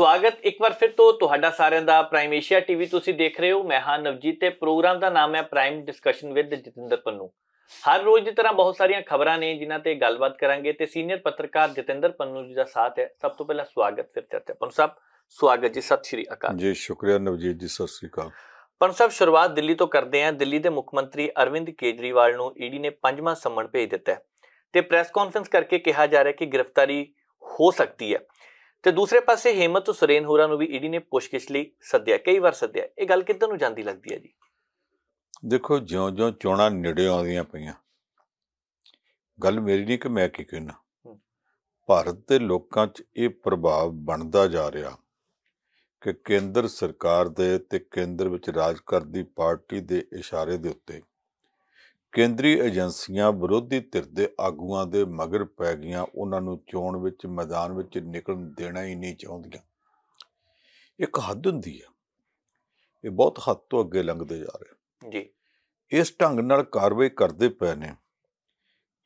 ਸਵਾਗਤ ਇੱਕ ਵਾਰ ਫਿਰ ਤੋਂ ਤੁਹਾਡਾ ਸਾਰਿਆਂ ਦਾ ਪ੍ਰਾਈਮ ਏਸ਼ੀਆ ਟੀਵੀ ਤੁਸੀਂ ਦੇਖ ਰਹੇ ਹੋ ਮੈਂ ਹਾਂ ਨਵਜੀਤ ਤੇ ਪ੍ਰੋਗਰਾਮ ਦਾ ਨਾਮ ਹੈ prime discussion with Jatinder Pannu ਹਰ ਰੋਜ਼ ਦੀ ਤਰ੍ਹਾਂ ਬਹੁਤ ਸਾਰੀਆਂ ਖਬਰਾਂ ਨੇ ਜਿਨ੍ਹਾਂ ਤੇ ਗੱਲਬਾਤ ਕਰਾਂਗੇ ਤੇ ਸੀਨੀਅਰ ਪੱਤਰਕਾਰ ਜਤਿੰਦਰ ਪੰਨੂ ਜੀ ਦਾ ਸਾਥ ਹੈ ਸਭ ਤੋਂ ਪਹਿਲਾਂ ਸਵਾਗਤ ਫਿਰ ਚਰਚਾ ਪੰਨੂ ਸਾਹਿਬ ਸਵਾਗਤ ਜੀ ਸਤਿ ਸ਼੍ਰੀ ਅਕਾਲ ਜੀ ਸ਼ੁਕਰੀਆ ਨਵਜੀਤ ਜੀ ਸਤਿ ਸ਼੍ਰੀ ਅਕਾਲ ਪੰਨੂ ਸਾਹਿਬ ਸ਼ੁਰੂਆਤ ਦਿੱਲੀ ਤੋਂ ਕਰਦੇ ਹਾਂ ਦਿੱਲੀ ਦੇ ਮੁੱਖ ਮੰਤਰੀ ਅਰਵਿੰਦ ਕੇਜਰੀਵਾਲ ਨੂੰ ਈਡੀ ਨੇ ਪੰਜਵਾਂ ਸੰਮਣ ਭੇਜ ਦਿੱਤਾ ਹੈ ਤੇ ਪ੍ਰੈਸ ਕਾਨਫਰੰਸ ਕਰਕੇ ਕਿਹਾ ਜਾ ਰਿਹਾ ਕਿ ਗ੍ਰਿਫਤਾਰੀ ਹੋ ਸਕਦੀ ਹੈ ਤੇ ਦੂਸਰੇ ਪਾਸੇ ਹੇਮਤ ਸੁਰੇਨ ਹੋਰਾਂ ਨੂੰ ਵੀ ਈਡੀ ਨੇ ਪੁੱਛਗਿੱਛ ਲਈ ਸੱਦਿਆ ਕਈ ਵਾਰ ਸੱਦਿਆ ਇਹ ਗੱਲ ਕਿੱਧਰ ਨੂੰ ਜਾਂਦੀ ਲੱਗਦੀ ਹੈ ਜੀ ਦੇਖੋ ਜਿਉਂ-ਜਿਉਂ ਚੋਣਾਂ ਨੇੜੇ ਆਉਂਦੀਆਂ ਪਈਆਂ ਗੱਲ ਮੇਰੀ ਨਹੀਂ ਕਿ ਮੈਂ ਕੀ ਕਹਿਣਾ ਭਾਰਤ ਦੇ ਲੋਕਾਂ 'ਚ ਇਹ ਪ੍ਰਭਾਵ ਬਣਦਾ ਜਾ ਰਿਹਾ ਕਿ ਕੇਂਦਰ ਸਰਕਾਰ ਦੇ ਤੇ ਕੇਂਦਰ ਵਿੱਚ ਰਾਜ ਕਰਦੀ ਪਾਰਟੀ ਦੇ ਇਸ਼ਾਰੇ ਦੇ ਉੱਤੇ ਕੇਂਦਰੀ ਏਜੰਸੀਆਂ ਵਿਰੋਧੀ ਧਿਰ ਦੇ ਆਗੂਆਂ ਦੇ ਮਗਰ ਪੈ ਗਈਆਂ ਉਹਨਾਂ ਨੂੰ ਚੋਣ ਵਿੱਚ ਮੈਦਾਨ ਵਿੱਚ ਨਿਕਲਣ ਦੇਣਾ ਹੀ ਨਹੀਂ ਚਾਹੁੰਦੀਆਂ ਇੱਕ ਹੱਦ ਹੁੰਦੀ ਹੈ ਇਹ ਬਹੁਤ ਹੱਦ ਤੋਂ ਅੱਗੇ ਲੰਘਦੇ ਜਾ ਰਹੇ ਜੀ ਇਸ ਢੰਗ ਨਾਲ ਕਾਰਵਾਈ ਕਰਦੇ ਪਏ ਨੇ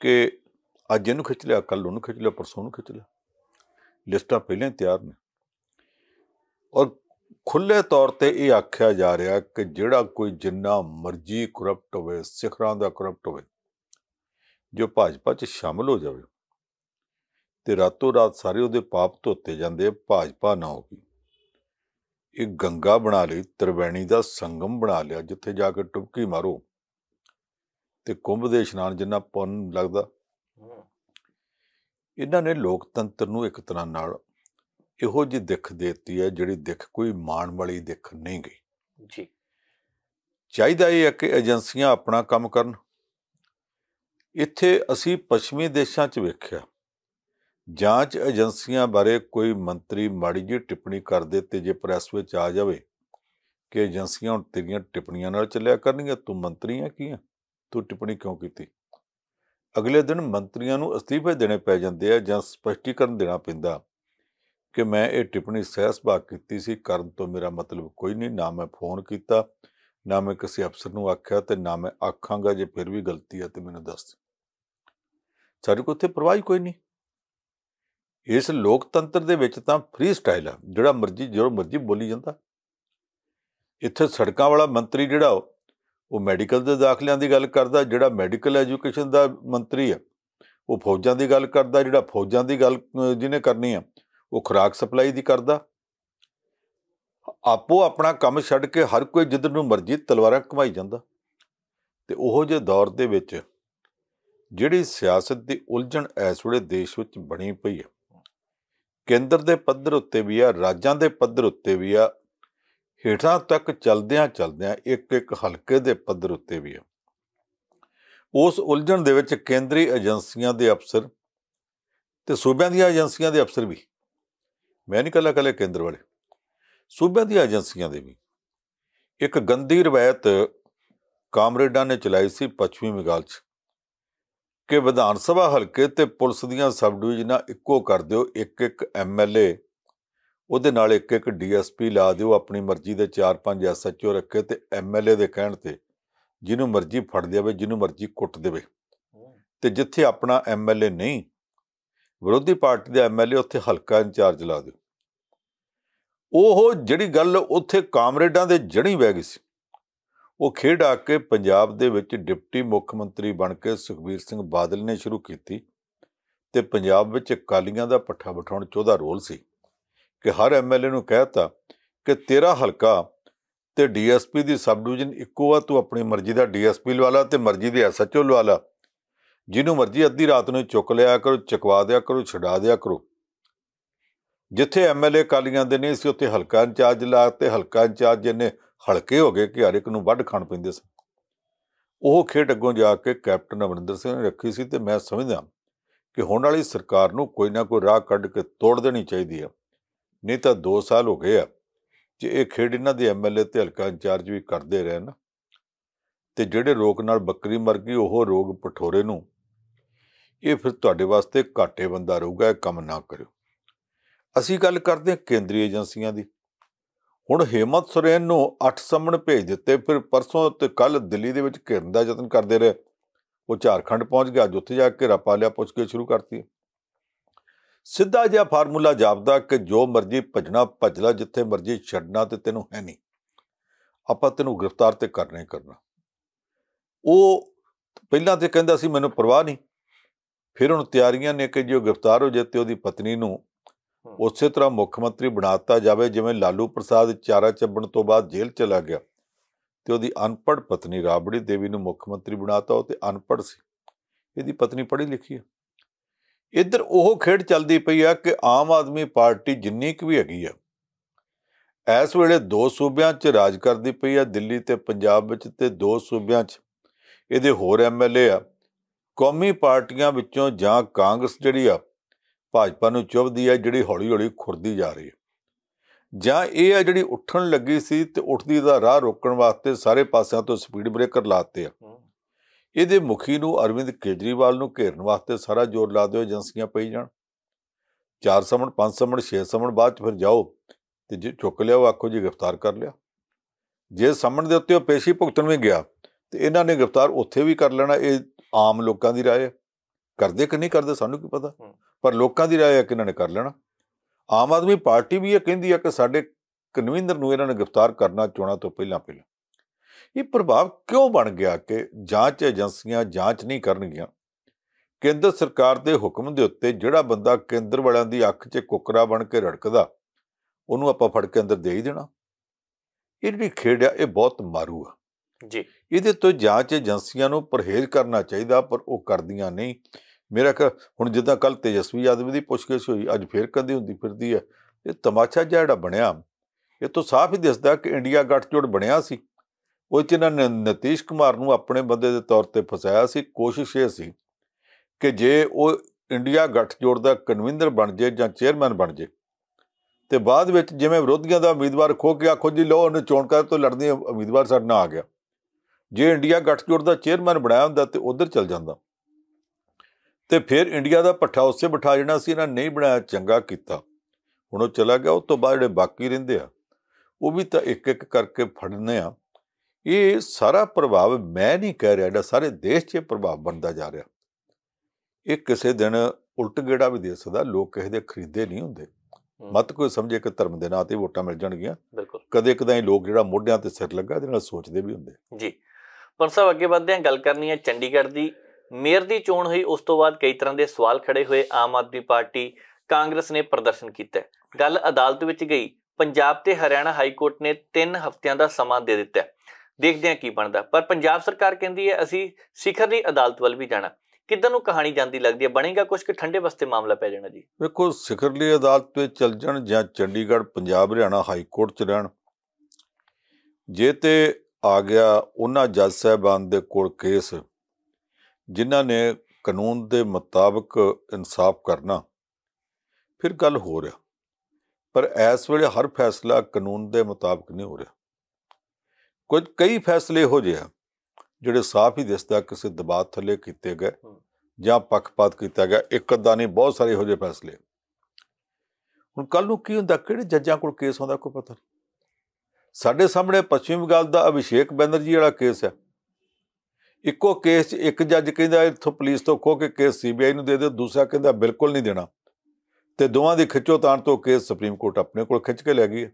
ਕਿ ਅੱਜ ਇਹਨੂੰ ਖਿੱਚ ਲਿਆ ਕੱਲ ਉਹਨੂੰ ਖਿੱਚ ਲਿਆ ਪਰਸੋਂ ਨੂੰ ਖਿੱਚ ਲਿਆ ਲਿਸਟਾਂ ਪਹਿਲਾਂ ਤਿਆਰ ਨੇ ਔਰ ਖੁੱਲੇ ਤੌਰ ਤੇ ਇਹ ਆਖਿਆ ਜਾ ਰਿਹਾ ਕਿ ਜਿਹੜਾ ਕੋਈ ਜਿੰਨਾ ਮਰਜ਼ੀ ਕਰਪਟ ਹੋਵੇ ਸਿਖਰਾਂ ਦਾ ਕਰਪਟ ਹੋਵੇ ਜੋ ਭਾਜਪਾ 'ਚ ਸ਼ਾਮਲ ਹੋ ਜਾਵੇ ਤੇ ਰਾਤੋਂ ਰਾਤ ਸਾਰੇ ਉਹਦੇ ਪਾਪ ਧੋਤੇ ਜਾਂਦੇ ਭਾਜਪਾ ਨਾ ਹੋਗੀ ਇਹ ਗੰਗਾ ਬਣਾ ਲਈ ਤਰਵੈਣੀ ਦਾ ਸੰਗਮ ਬਣਾ ਲਿਆ ਜਿੱਥੇ ਜਾ ਕੇ ਟੁਬਕੀ ਮਾਰੋ ਤੇ ਕੁੰਭ ਦੇ ਇਸ਼ਨਾਨ ਜਿੰਨਾ ਪੁੰਨ ਲੱਗਦਾ ਇਹਨਾਂ ਨੇ ਲੋਕਤੰਤਰ ਨੂੰ ਇੱਕ ਤਰ੍ਹਾਂ ਨਾਲ ਇਹੋ ਜੀ ਦਿੱਖ ਦਿੱਤੀ ਹੈ ਜਿਹੜੀ ਦਿੱਖ ਕੋਈ ਮਾਣ ਵਾਲੀ ਦਿੱਖ ਨਹੀਂ ਗਈ ਜੀ ਚਾਹੀਦਾ ਇਹ ਹੈ ਕਿ ਏਜੰਸੀਆਂ ਆਪਣਾ ਕੰਮ ਕਰਨ ਇੱਥੇ ਅਸੀਂ ਪੱਛਮੀ ਦੇਸ਼ਾਂ 'ਚ ਵੇਖਿਆ ਜਾਂਚ ਏਜੰਸੀਆਂ ਬਾਰੇ ਕੋਈ ਮੰਤਰੀ ਮਾੜੀ ਜੀ ਟਿੱਪਣੀ ਕਰ ਦੇ ਤੇ ਜੇ ਪ੍ਰੈਸ ਵਿੱਚ ਆ ਜਾਵੇ ਕਿ ਏਜੰਸੀਆਂ ਹੁਣ ਤੇਰੀਆਂ ਟਿੱਪਣੀਆਂ ਨਾਲ ਚੱਲਿਆ ਕਰਨਗੀਆਂ ਤੂੰ ਮੰਤਰੀ ਆ ਕੀ ਆ ਤੂੰ ਟਿੱਪਣੀ ਕਿਉਂ ਕੀਤੀ ਅਗਲੇ ਦਿਨ ਮੰਤਰੀਆਂ ਨੂੰ ਅਸਤੀਫੇ ਦੇਣੇ ਪੈ ਜਾਂਦੇ ਆ ਜਾਂ ਸਪਸ਼ਟੀਕਰਨ ਦੇਣਾ ਪੈਂਦਾ ਕਿ ਮੈਂ ਇਹ ਟਿੱਪਣੀ ਸਹਿਸਭਾ ਕੀਤੀ ਸੀ ਕਰਨ ਤੋਂ ਮੇਰਾ ਮਤਲਬ ਕੋਈ ਨਹੀਂ ਨਾ ਮੈਂ ਫੋਨ ਕੀਤਾ ਨਾ ਮੈਂ ਕਿਸੇ ਅਫਸਰ ਨੂੰ ਆਖਿਆ ਤੇ ਨਾ ਮੈਂ ਆਖਾਂਗਾ ਜੇ ਫਿਰ ਵੀ ਗਲਤੀ ਹੈ ਤੇ ਮੈਨੂੰ ਦੱਸ ਸਾਡੇ ਕੋਲ ਉੱਥੇ ਪਰਵਾਹ ਕੋਈ ਨਹੀਂ ਇਸ ਲੋਕਤੰਤਰ ਦੇ ਵਿੱਚ ਤਾਂ ਫ੍ਰੀ ਸਟਾਈਲ ਆ ਜਿਹੜਾ ਮਰਜ਼ੀ ਜੋ ਮਰਜ਼ੀ ਬੋਲੀ ਜਾਂਦਾ ਇੱਥੇ ਸੜਕਾਂ ਵਾਲਾ ਮੰਤਰੀ ਜਿਹੜਾ ਉਹ ਮੈਡੀਕਲ ਦੇ ਦਾਖਲਿਆਂ ਦੀ ਗੱਲ ਕਰਦਾ ਜਿਹੜਾ ਮੈਡੀਕਲ ਐਜੂਕੇਸ਼ਨ ਦਾ ਮੰਤਰੀ ਆ ਉਹ ਫੌਜਾਂ ਦੀ ਗੱਲ ਕਰਦਾ ਜਿਹੜਾ ਫੌਜਾਂ ਦੀ ਗੱਲ ਜਿਹਨੇ ਕਰਨੀ ਆ ਉਹ ਖੁਰਾਕ ਸਪਲਾਈ ਦੀ ਕਰਦਾ ਆਪੋ ਆਪਣਾ ਕੰਮ ਛੱਡ ਕੇ ਹਰ ਕੋਈ ਜਿੱਧਰ ਨੂੰ ਮਰਜ਼ੀ ਤਲਵਾਰਾਂ ਕਮਾਈ ਜਾਂਦਾ ਤੇ ਉਹੋ ਜੇ ਦੌਰ ਦੇ ਵਿੱਚ ਜਿਹੜੀ ਸਿਆਸਤ ਦੀ ਉਲਝਣ ਐਸ ਵੇਲੇ ਦੇਸ਼ ਵਿੱਚ ਬਣੀ ਪਈ ਹੈ ਕੇਂਦਰ ਦੇ ਪੱਧਰ ਉੱਤੇ ਵੀ ਆ ਰਾਜਾਂ ਦੇ ਪੱਧਰ ਉੱਤੇ ਵੀ ਆ ਹੇਠਾਂ ਤੱਕ ਚਲਦਿਆਂ ਚਲਦਿਆਂ ਇੱਕ ਇੱਕ ਹਲਕੇ ਦੇ ਪੱਧਰ ਉੱਤੇ ਵੀ ਆ ਉਸ ਉਲਝਣ ਦੇ ਵਿੱਚ ਕੇਂਦਰੀ ਏਜੰਸੀਆਂ ਦੇ ਅਫਸਰ ਤੇ ਸੂਬਿਆਂ ਦੀਆਂ ਏਜੰਸੀਆਂ ਦੇ ਅਫਸਰ ਵੀ ਮੈਂ ਨਹੀਂ ਕੱਲਾ ਕੱਲੇ ਕੇਂਦਰ ਵਾਲੇ ਸੂਬਿਆਂ ਦੀਆਂ ਏਜੰਸੀਆਂ ਦੇ ਵੀ ਇੱਕ ਗੰਦੀ ਰਵਾਇਤ ਕਾਮਰੇਡਾਂ ਨੇ ਚਲਾਈ ਸੀ ਪੱਛਮੀ ਬੰਗਾਲ 'ਚ ਕਿ ਵਿਧਾਨ ਸਭਾ ਹਲਕੇ ਤੇ ਪੁਲਿਸ ਦੀਆਂ ਸਬ ਡਿਵੀਜ਼ਨਾਂ ਇੱਕੋ ਕਰ ਦਿਓ ਇੱਕ ਇੱਕ ਐਮਐਲਏ ਉਹਦੇ ਨਾਲ ਇੱਕ ਇੱਕ ਡੀਐਸਪੀ ਲਾ ਦਿਓ ਆਪਣੀ ਮਰਜ਼ੀ ਦੇ 4-5 ਐਸਐਚਓ ਰੱਖੇ ਤੇ ਐਮਐਲਏ ਦੇ ਕਹਿਣ ਤੇ ਜਿਹਨੂੰ ਮਰਜ਼ੀ ਫੜ ਦੇਵੇ ਜਿਹਨੂੰ ਮਰਜ਼ੀ ਕੁੱਟ ਦੇਵੇ ਤੇ ਜਿੱਥੇ ਆਪਣਾ ਐਮਐਲਏ ਨਹੀਂ ਵਿਰੋਧੀ ਪਾਰਟੀ ਦੇ ਐਮਐਲਏ ਉੱਥੇ ਹਲਕਾ ਇੰਚਾਰਜ ਲਾ ਦਿਓ ਉਹ ਜਿਹੜੀ ਗੱਲ ਉੱਥੇ ਕਾਮਰੇਡਾਂ ਦੇ ਜਣੀ ਵਹਿ ਗਈ ਸੀ ਉਹ ਖੇਡ ਆ ਕੇ ਪੰਜਾਬ ਦੇ ਵਿੱਚ ਡਿਪਟੀ ਮੁੱਖ ਮੰਤਰੀ ਬਣ ਕੇ ਸੁਖਬੀਰ ਸਿੰਘ ਬਾਦਲ ਨੇ ਸ਼ੁਰੂ ਕੀਤੀ ਤੇ ਪੰਜਾਬ ਵਿੱਚ ਕਾਲੀਆਂ ਦਾ ਪੱਠਾ ਬਿਠਾਉਣ ਚ ਉਹਦਾ ਰੋਲ ਸੀ ਕਿ ਹਰ ਐਮਐਲਏ ਨੂੰ ਕਹਿਤਾ ਕਿ ਤੇਰਾ ਹਲਕਾ ਤੇ ਡੀਐਸਪੀ ਦੀ ਸਬ ਡਿਵੀਜ਼ਨ ਇੱਕੋ ਆ ਤੂੰ ਆਪਣੀ ਮਰਜ਼ੀ ਦਾ ਡੀਐਸਪੀ ਲਵਾ ਲਾ ਤੇ ਮਰਜ਼ੀ ਦੇ ਐਸਐਚਓ ਲਵਾ ਲਾ ਜਿਹਨੂੰ ਮਰਜ਼ੀ ਅੱਧੀ ਰਾਤ ਨੂੰ ਚੁੱਕ ਲਿਆ ਕਰੋ ਚਕਵਾ ਦਿਆ ਕਰੋ ਛਡਾ ਦਿਆ ਕਰੋ ਜਿੱਥੇ ਐਮਐਲਏ ਕਾਲੀਆਂ ਦੇ ਨਹੀਂ ਸੀ ਉੱਥੇ ਹਲਕਾ ਇੰਚਾਰਜ ਲਾ ਤੇ ਹਲਕਾ ਇੰਚਾਰਜ ਜਿੰਨੇ ਹਲਕੇ ਹੋ ਗਏ ਕਿ ਹਰ ਇੱਕ ਨੂੰ ਵੱਢ ਖਾਣ ਪੈਂਦੇ ਸਨ ਉਹ ਖੇਡ ਅੱਗੋਂ ਜਾ ਕੇ ਕੈਪਟਨ ਅਮਰਿੰਦਰ ਸਿੰਘ ਨੇ ਰੱਖੀ ਸੀ ਤੇ ਮੈਂ ਸਮਝਦਾ ਕਿ ਹੁਣ ਵਾਲੀ ਸਰਕਾਰ ਨੂੰ ਕੋਈ ਨਾ ਕੋਈ ਰਾਹ ਕੱਢ ਕੇ ਤੋੜ ਦੇਣੀ ਚਾਹੀਦੀ ਹੈ ਨਹੀਂ ਤਾਂ 2 ਸਾਲ ਹੋ ਗਏ ਆ ਜੇ ਇਹ ਖੇਡ ਇਹਨਾਂ ਦੇ ਐਮਐਲਏ ਤੇ ਹਲਕਾ ਇੰਚਾਰਜ ਵੀ ਕਰਦੇ ਰਹੇ ਨਾ ਤੇ ਜਿਹੜੇ ਰੋਗ ਨਾਲ ਬੱਕਰੀ ਮਰ ਗਈ ਉਹ ਰੋਗ ਪਠੋਰੇ ਨੂੰ ਇਹ ਫਿਰ ਤੁਹਾਡੇ ਵਾਸਤੇ ਘਾਟੇ ਬੰਦਾ ਰਹੂਗਾ ਇਹ ਕੰਮ ਨਾ ਕਰਿਓ ਅਸੀਂ ਗੱਲ ਕਰਦੇ ਹਾਂ ਕੇਂਦਰੀ ਏਜੰਸੀਆਂ ਦੀ ਹੁਣ ਹੇਮਤ ਸੁਰੇਨ ਨੂੰ ਅੱਠ ਸੰਮਣ ਭੇਜ ਦਿੱਤੇ ਫਿਰ ਪਰਸੋਂ ਤੇ ਕੱਲ ਦਿੱਲੀ ਦੇ ਵਿੱਚ ਘਿਰਨ ਦਾ ਯਤਨ ਕਰਦੇ ਰਹੇ ਉਹ ਝਾਰਖੰਡ ਪਹੁੰਚ ਗਿਆ ਉੱਥੇ ਜਾ ਕੇ ਰਪਾ ਲਿਆ ਪੁੱਛ ਕੇ ਸ਼ੁਰੂ ਕਰਤੀ ਸਿੱਧਾ ਜਿਹਾ ਫਾਰਮੂਲਾ ਜਾਪਦਾ ਕਿ ਜੋ ਮਰਜ਼ੀ ਭਜਣਾ ਭਜਲਾ ਜਿੱਥੇ ਮਰਜ਼ੀ ਛੱਡਣਾ ਤੇ ਤੈਨੂੰ ਹੈ ਨਹੀਂ ਆਪਾਂ ਤੈਨੂੰ ਗ੍ਰਿਫਤਾਰ ਤੇ ਕਰਨੇ ਕਰਨਾ ਉਹ ਪਹਿਲਾਂ ਤੇ ਕਹਿੰਦਾ ਸੀ ਮੈਨੂੰ ਪਰਵਾਹ ਨਹੀਂ ਫਿਰ ਹੁਣ ਤਿਆਰੀਆਂ ਨੇ ਕਿ ਜੋ ਗ੍ਰਿਫਤਾਰ ਹੋ ਜੇ ਤੇ ਉਹਦੀ ਪਤਨੀ ਨੂੰ ਉਸੇ ਤਰ੍ਹਾਂ ਮੁੱਖ ਮੰਤਰੀ ਬਣਾਤਾ ਜਾਵੇ ਜਿਵੇਂ ਲਾਲੂ ਪ੍ਰਸਾਦ ਚਾਰਾ ਚੱਬਣ ਤੋਂ ਬਾਅਦ ਜੇਲ੍ਹ ਚਲਾ ਗਿਆ ਤੇ ਉਹਦੀ ਅਨਪੜ ਪਤਨੀ ਰਾਬੜੀ ਦੇਵੀ ਨੂੰ ਮੁੱਖ ਮੰਤਰੀ ਬਣਾਤਾ ਉਹ ਤੇ ਅਨਪੜ ਸੀ ਇਹਦੀ ਪਤਨੀ ਪੜ੍ਹੀ ਲਿਖੀ ਹੈ ਇੱਧਰ ਉਹ ਖੇਡ ਚੱਲਦੀ ਪਈ ਆ ਕਿ ਆਮ ਆਦਮੀ ਪਾਰਟੀ ਜਿੰਨੀ ਕੁ ਵੀ ਹੈਗੀ ਆ ਇਸ ਵੇਲੇ ਦੋ ਸੂਬਿਆਂ 'ਚ ਰਾਜ ਕਰਦੀ ਪਈ ਆ ਦਿੱਲੀ ਤੇ ਪੰਜਾਬ ਵਿੱਚ ਤੇ ਦੋ ਸੂਬਿਆਂ 'ਚ ਇਹਦੇ ਹੋਰ ਐਮਐਲਏ ਆ ਕੌਮੀ ਪਾਰਟੀਆਂ ਵਿੱਚੋਂ ਜਾਂ ਕਾਂਗਰਸ ਜਿਹੜੀ ਆ ਭਾਜਪਾ ਨੂੰ ਚੁੱਭਦੀ ਆ ਜਿਹੜੀ ਹੌਲੀ-ਹੌਲੀ ਖੁਰਦੀ ਜਾ ਰਹੀ ਹੈ ਜਾਂ ਇਹ ਆ ਜਿਹੜੀ ਉੱਠਣ ਲੱਗੀ ਸੀ ਤੇ ਉੱਠਦੀ ਦਾ ਰਾਹ ਰੋਕਣ ਵਾਸਤੇ ਸਾਰੇ ਪਾਸਿਆਂ ਤੋਂ ਸਪੀਡ ਬ੍ਰੇਕਰ ਲਾਤੇ ਆ ਇਹਦੇ ਮੁਖੀ ਨੂੰ ਅਰਵਿੰਦ ਕੇਜਰੀਵਾਲ ਨੂੰ ਘੇਰਨ ਵਾਸਤੇ ਸਾਰਾ ਜ਼ੋਰ ਲਾ ਦਿਓ ਏਜੰਸੀਆਂ ਪਈ ਜਾਣ ਚਾਰ ਸਮਣ ਪੰਜ ਸਮਣ ਛੇ ਸਮਣ ਬਾਅਦ ਚ ਫਿਰ ਜਾਓ ਤੇ ਜੇ ਚੁੱਕ ਲਿਆ ਉਹ ਆਖੋ ਜੀ ਗ੍ਰਿਫਤਾਰ ਕਰ ਲਿਆ ਜੇ ਸਮਣ ਦੇ ਉੱਤੇ ਉਹ ਪੇਸ਼ੀ ਭੁਗਤਣ ਵੀ ਗਿਆ ਤੇ ਇਹਨਾਂ ਨੇ ਗ੍ਰਿਫਤਾਰ ਉੱਥੇ ਵੀ ਕਰ ਲੈਣਾ ਇਹ ਆਮ ਲੋਕਾਂ ਦੀ رائے ਕਰਦੇ ਕਿ ਨਹੀਂ ਕਰਦੇ ਸਾਨੂੰ ਕੀ ਪਤਾ ਪਰ ਲੋਕਾਂ ਦੀ رائے ਹੈ ਕਿ ਇਹਨਾਂ ਨੇ ਕਰ ਲੈਣਾ ਆਮ ਆਦਮੀ ਪਾਰਟੀ ਵੀ ਇਹ ਕਹਿੰਦੀ ਹੈ ਕਿ ਸਾਡੇ ਕਨਵਿੰਦਰ ਨੂੰ ਇਹਨਾਂ ਨੇ ਗ੍ਰਿਫਤਾਰ ਕਰਨਾ ਚੋਣਾਂ ਤੋਂ ਪਹਿਲਾਂ ਪਹਿਲਾਂ ਇਹ ਪ੍ਰਭਾਵ ਕਿਉਂ ਬਣ ਗਿਆ ਕਿ ਜਾਂਚ ਏਜੰਸੀਆਂ ਜਾਂਚ ਨਹੀਂ ਕਰਨਗੀਆਂ ਕੇਂਦਰ ਸਰਕਾਰ ਦੇ ਹੁਕਮ ਦੇ ਉੱਤੇ ਜਿਹੜਾ ਬੰਦਾ ਕੇਂਦਰ ਵਾਲਿਆਂ ਦੀ ਅੱਖ 'ਚ ਕੁਕਰਾ ਬਣ ਕੇ ਰੜਕਦਾ ਉਹਨੂੰ ਆਪਾਂ ਫੜ ਕੇ ਅੰਦਰ ਦੇ ਹੀ ਦੇਣਾ ਇਹ ਜਿਹੜੀ ਖੇਡ ਆ ਇਹ ਬਹੁਤ ਮਾਰੂ ਆ ਜੀ ਇਹਦੇ ਤੋਂ ਜਾਂਚ ਏਜੰਸੀਆਂ ਨੂੰ ਪਰਹੇਜ਼ ਕਰਨਾ ਚਾਹੀਦਾ ਪਰ ਉਹ ਕਰਦੀਆਂ ਨਹੀਂ ਮੇਰਾ ਹੁਣ ਜਿੱਦਾਂ ਕੱਲ ਤੇਜਸਵੀ ਯਾਦਵ ਦੀ ਪੁੱਛਗਿੱਛ ਹੋਈ ਅੱਜ ਫੇਰ ਕਦੀ ਹੁੰਦੀ ਫਿਰਦੀ ਹੈ ਇਹ ਤਮਾਸ਼ਾ ਜਿਹੜਾ ਬਣਿਆ ਇਹ ਤੋਂ ਸਾਫ਼ ਹੀ ਦਿਸਦਾ ਕਿ ਇੰਡੀਆ ਗੱਠਜੋੜ ਬਣਿਆ ਸੀ ਉਹ ਚ ਇਹਨਾਂ ਨੇ ਨਤੀਸ਼ ਕੁਮਾਰ ਨੂੰ ਆਪਣੇ ਬੰਦੇ ਦੇ ਤੌਰ ਤੇ ਫਸਾਇਆ ਸੀ ਕੋਸ਼ਿਸ਼ ਇਹ ਸੀ ਕਿ ਜੇ ਉਹ ਇੰਡੀਆ ਗੱਠਜੋੜ ਦਾ ਕਨਵਿੰਦਰ ਬਣ ਜੇ ਜਾਂ ਚੇਅਰਮੈਨ ਬਣ ਜੇ ਤੇ ਬਾਅਦ ਵਿੱਚ ਜਿਵੇਂ ਵਿਰੋਧੀਆਂ ਦਾ ਉਮੀਦਵਾਰ ਖੋ ਕੇ ਆਖੋ ਜੀ ਲੋ ਉਹਨੂੰ ਚੋਣ ਕਰ ਤੋਂ ਲੜਦੀ ਉਮੀਦਵਾਰ ਸਾਡਾ ਨਾ ਆ ਗਿਆ ਜੇ ਇੰਡੀਆ ਗੱਠਜੋੜ ਦਾ ਚੇਅਰਮੈਨ ਬਣਾਇਆ ਹੁੰਦਾ ਤੇ ਉਧਰ ਚਲ ਜਾਂਦਾ ਤੇ ਫਿਰ ਇੰਡੀਆ ਦਾ ਪੱਠਾ ਉਸੇ ਬਿਠਾ ਜਣਾ ਸੀ ਇਹਨਾਂ ਨਹੀਂ ਬਣਾਇਆ ਚੰਗਾ ਕੀਤਾ ਹੁਣ ਉਹ ਚਲਾ ਗਿਆ ਉਸ ਤੋਂ ਬਾਅਦ ਜਿਹੜੇ ਬਾਕੀ ਰਹਿੰਦੇ ਆ ਉਹ ਵੀ ਤਾਂ ਇੱਕ ਇੱਕ ਕਰਕੇ ਫੜਨੇ ਆ ਇਹ ਸਾਰਾ ਪ੍ਰਭਾਵ ਮੈਂ ਨਹੀਂ ਕਹਿ ਰਿਹਾ ਇਹਦਾ ਸਾਰੇ ਦੇਸ਼ 'ਚ ਪ੍ਰਭਾਵ ਬਣਦਾ ਜਾ ਰਿਹਾ ਇਹ ਕਿਸੇ ਦਿਨ ਉਲਟ ਗੇੜਾ ਵੀ ਦੇ ਸਕਦਾ ਲੋਕ ਕਿਸੇ ਦੇ ਖਰੀਦੇ ਨਹੀਂ ਹੁੰਦੇ ਮਤ ਕੋਈ ਸਮਝੇ ਕਿ ਧਰਮ ਦੇ ਨਾਂ ਤੇ ਵੋਟਾਂ ਮਿਲ ਜਾਣਗੀਆਂ ਕਦੇ ਕਦਾਈ ਲੋਕ ਜਿਹੜਾ ਮੋਢਿਆਂ ਤੇ ਸਿਰ ਲੱਗਾ ਇਹਦੇ ਨਾਲ ਸੋਚਦੇ ਵੀ ਹੁੰਦੇ ਜੀ ਪਰ ਸਭ ਅੱਗੇ ਵਧਦੇ ਹਾਂ ਗੱਲ ਕਰਨੀ ਹੈ ਚੰਡੀਗੜ੍ਹ ਦੀ ਮੇਅਰ ਦੀ ਚੋਣ ਹੋਈ ਉਸ ਤੋਂ ਬਾਅਦ ਕਈ ਤਰ੍ਹਾਂ ਦੇ ਸਵਾਲ ਖੜੇ ਹੋਏ ਆਮ ਆਦਮੀ ਪਾਰਟੀ ਕਾਂਗਰਸ ਨੇ ਪ੍ਰਦਰਸ਼ਨ ਕੀਤਾ ਗੱਲ ਅਦਾਲਤ ਵਿੱਚ ਗਈ ਪੰਜਾਬ ਤੇ ਹਰਿਆਣਾ ਹਾਈ ਕੋਰਟ ਨੇ 3 ਹਫ਼ਤਿਆਂ ਦਾ ਸਮਾਂ ਦੇ ਦਿੱਤਾ ਦੇਖਦੇ ਹਾਂ ਕੀ ਬਣਦਾ ਪਰ ਪੰਜਾਬ ਸਰਕਾਰ ਕਹਿੰਦੀ ਹੈ ਅਸੀਂ ਸਿਖਰ ਦੀ ਅਦਾਲਤ ਵੱਲ ਵੀ ਜਾਣਾ ਕਿੱਦਾਂ ਨੂੰ ਕਹਾਣੀ ਜਾਂਦੀ ਲੱਗਦੀ ਹੈ ਬਣੇਗਾ ਕੁਝ ਕਿ ਠੰਡੇ ਵਸਤੇ ਮਾਮਲਾ ਪੈ ਜਾਣਾ ਜੀ ਵੇਖੋ ਸਿਖਰਲੀ ਅਦਾਲਤ ਤੇ ਚੱਲ ਜਾਣ ਜਾਂ ਚੰਡੀਗੜ੍ਹ ਪੰਜਾਬ ਹਰਿਆਣਾ ਹਾਈ ਕੋਰਟ ਚ ਰਹਿਣ ਜੇ ਤੇ ਆ ਗਿਆ ਉਹਨਾਂ ਜੱਜ ਸਾਹਿਬਾਨ ਦੇ ਕੋਲ ਕੇਸ ਜਿਨ੍ਹਾਂ ਨੇ ਕਾਨੂੰਨ ਦੇ ਮੁਤਾਬਕ ਇਨਸਾਫ ਕਰਨਾ ਫਿਰ ਗੱਲ ਹੋ ਰਿਹਾ ਪਰ ਇਸ ਵੇਲੇ ਹਰ ਫੈਸਲਾ ਕਾਨੂੰਨ ਦੇ ਮੁਤਾਬਕ ਨਹੀਂ ਹੋ ਰਿਹਾ ਕੁਝ ਕਈ ਫੈਸਲੇ ਹੋ ਜਿਆ ਜਿਹੜੇ ਸਾਫ਼ ਹੀ ਦਿਸਦਾ ਕਿਸੇ ਦਬਾਅ ਥੱਲੇ ਕੀਤੇ ਗਏ ਜਾਂ ਪੱਖਪਾਤ ਕੀਤਾ ਗਿਆ ਇੱਕ ਅੱਧਾ ਨਹੀਂ ਬਹੁਤ ਸਾਰੇ ਹੋ ਜਿਹੇ ਫੈਸਲੇ ਹੁਣ ਕੱਲ ਨੂੰ ਕੀ ਹੁੰਦਾ ਕਿਹੜੇ ਜੱਜਾਂ ਕੋਲ ਕੇਸ ਹੁੰਦਾ ਕੋਈ ਪਤਾ ਨਹੀਂ ਸਾਡੇ ਸਾਹਮਣੇ ਪੱਛਮੀ ਬੰਗਾਲ ਦਾ ਅਭਿਸ਼ੇਕ ਬੈਨਰਜੀ ਵਾਲਾ ਕੇਸ ਹੈ ਇੱਕੋ ਕੇਸ 'ਚ ਇੱਕ ਜੱਜ ਕਹਿੰਦਾ ਇੱਥੋਂ ਪੁਲਿਸ ਤੋਂ ਖੋ ਕੇ ਕੇਸ ਸੀਬੀਆਈ ਨੂੰ ਦੇ ਦਿਓ ਦੂਸਰਾ ਕਹਿੰਦਾ ਬਿਲਕੁਲ ਨਹੀਂ ਦੇਣਾ ਤੇ ਦੋਵਾਂ ਦੀ ਖਿੱਚੋ ਤਾਣ ਤੋਂ ਕੇਸ ਸੁਪਰੀਮ ਕੋਰਟ ਆਪਣੇ ਕੋਲ ਖਿੱਚ ਕੇ ਲੈ ਗਈ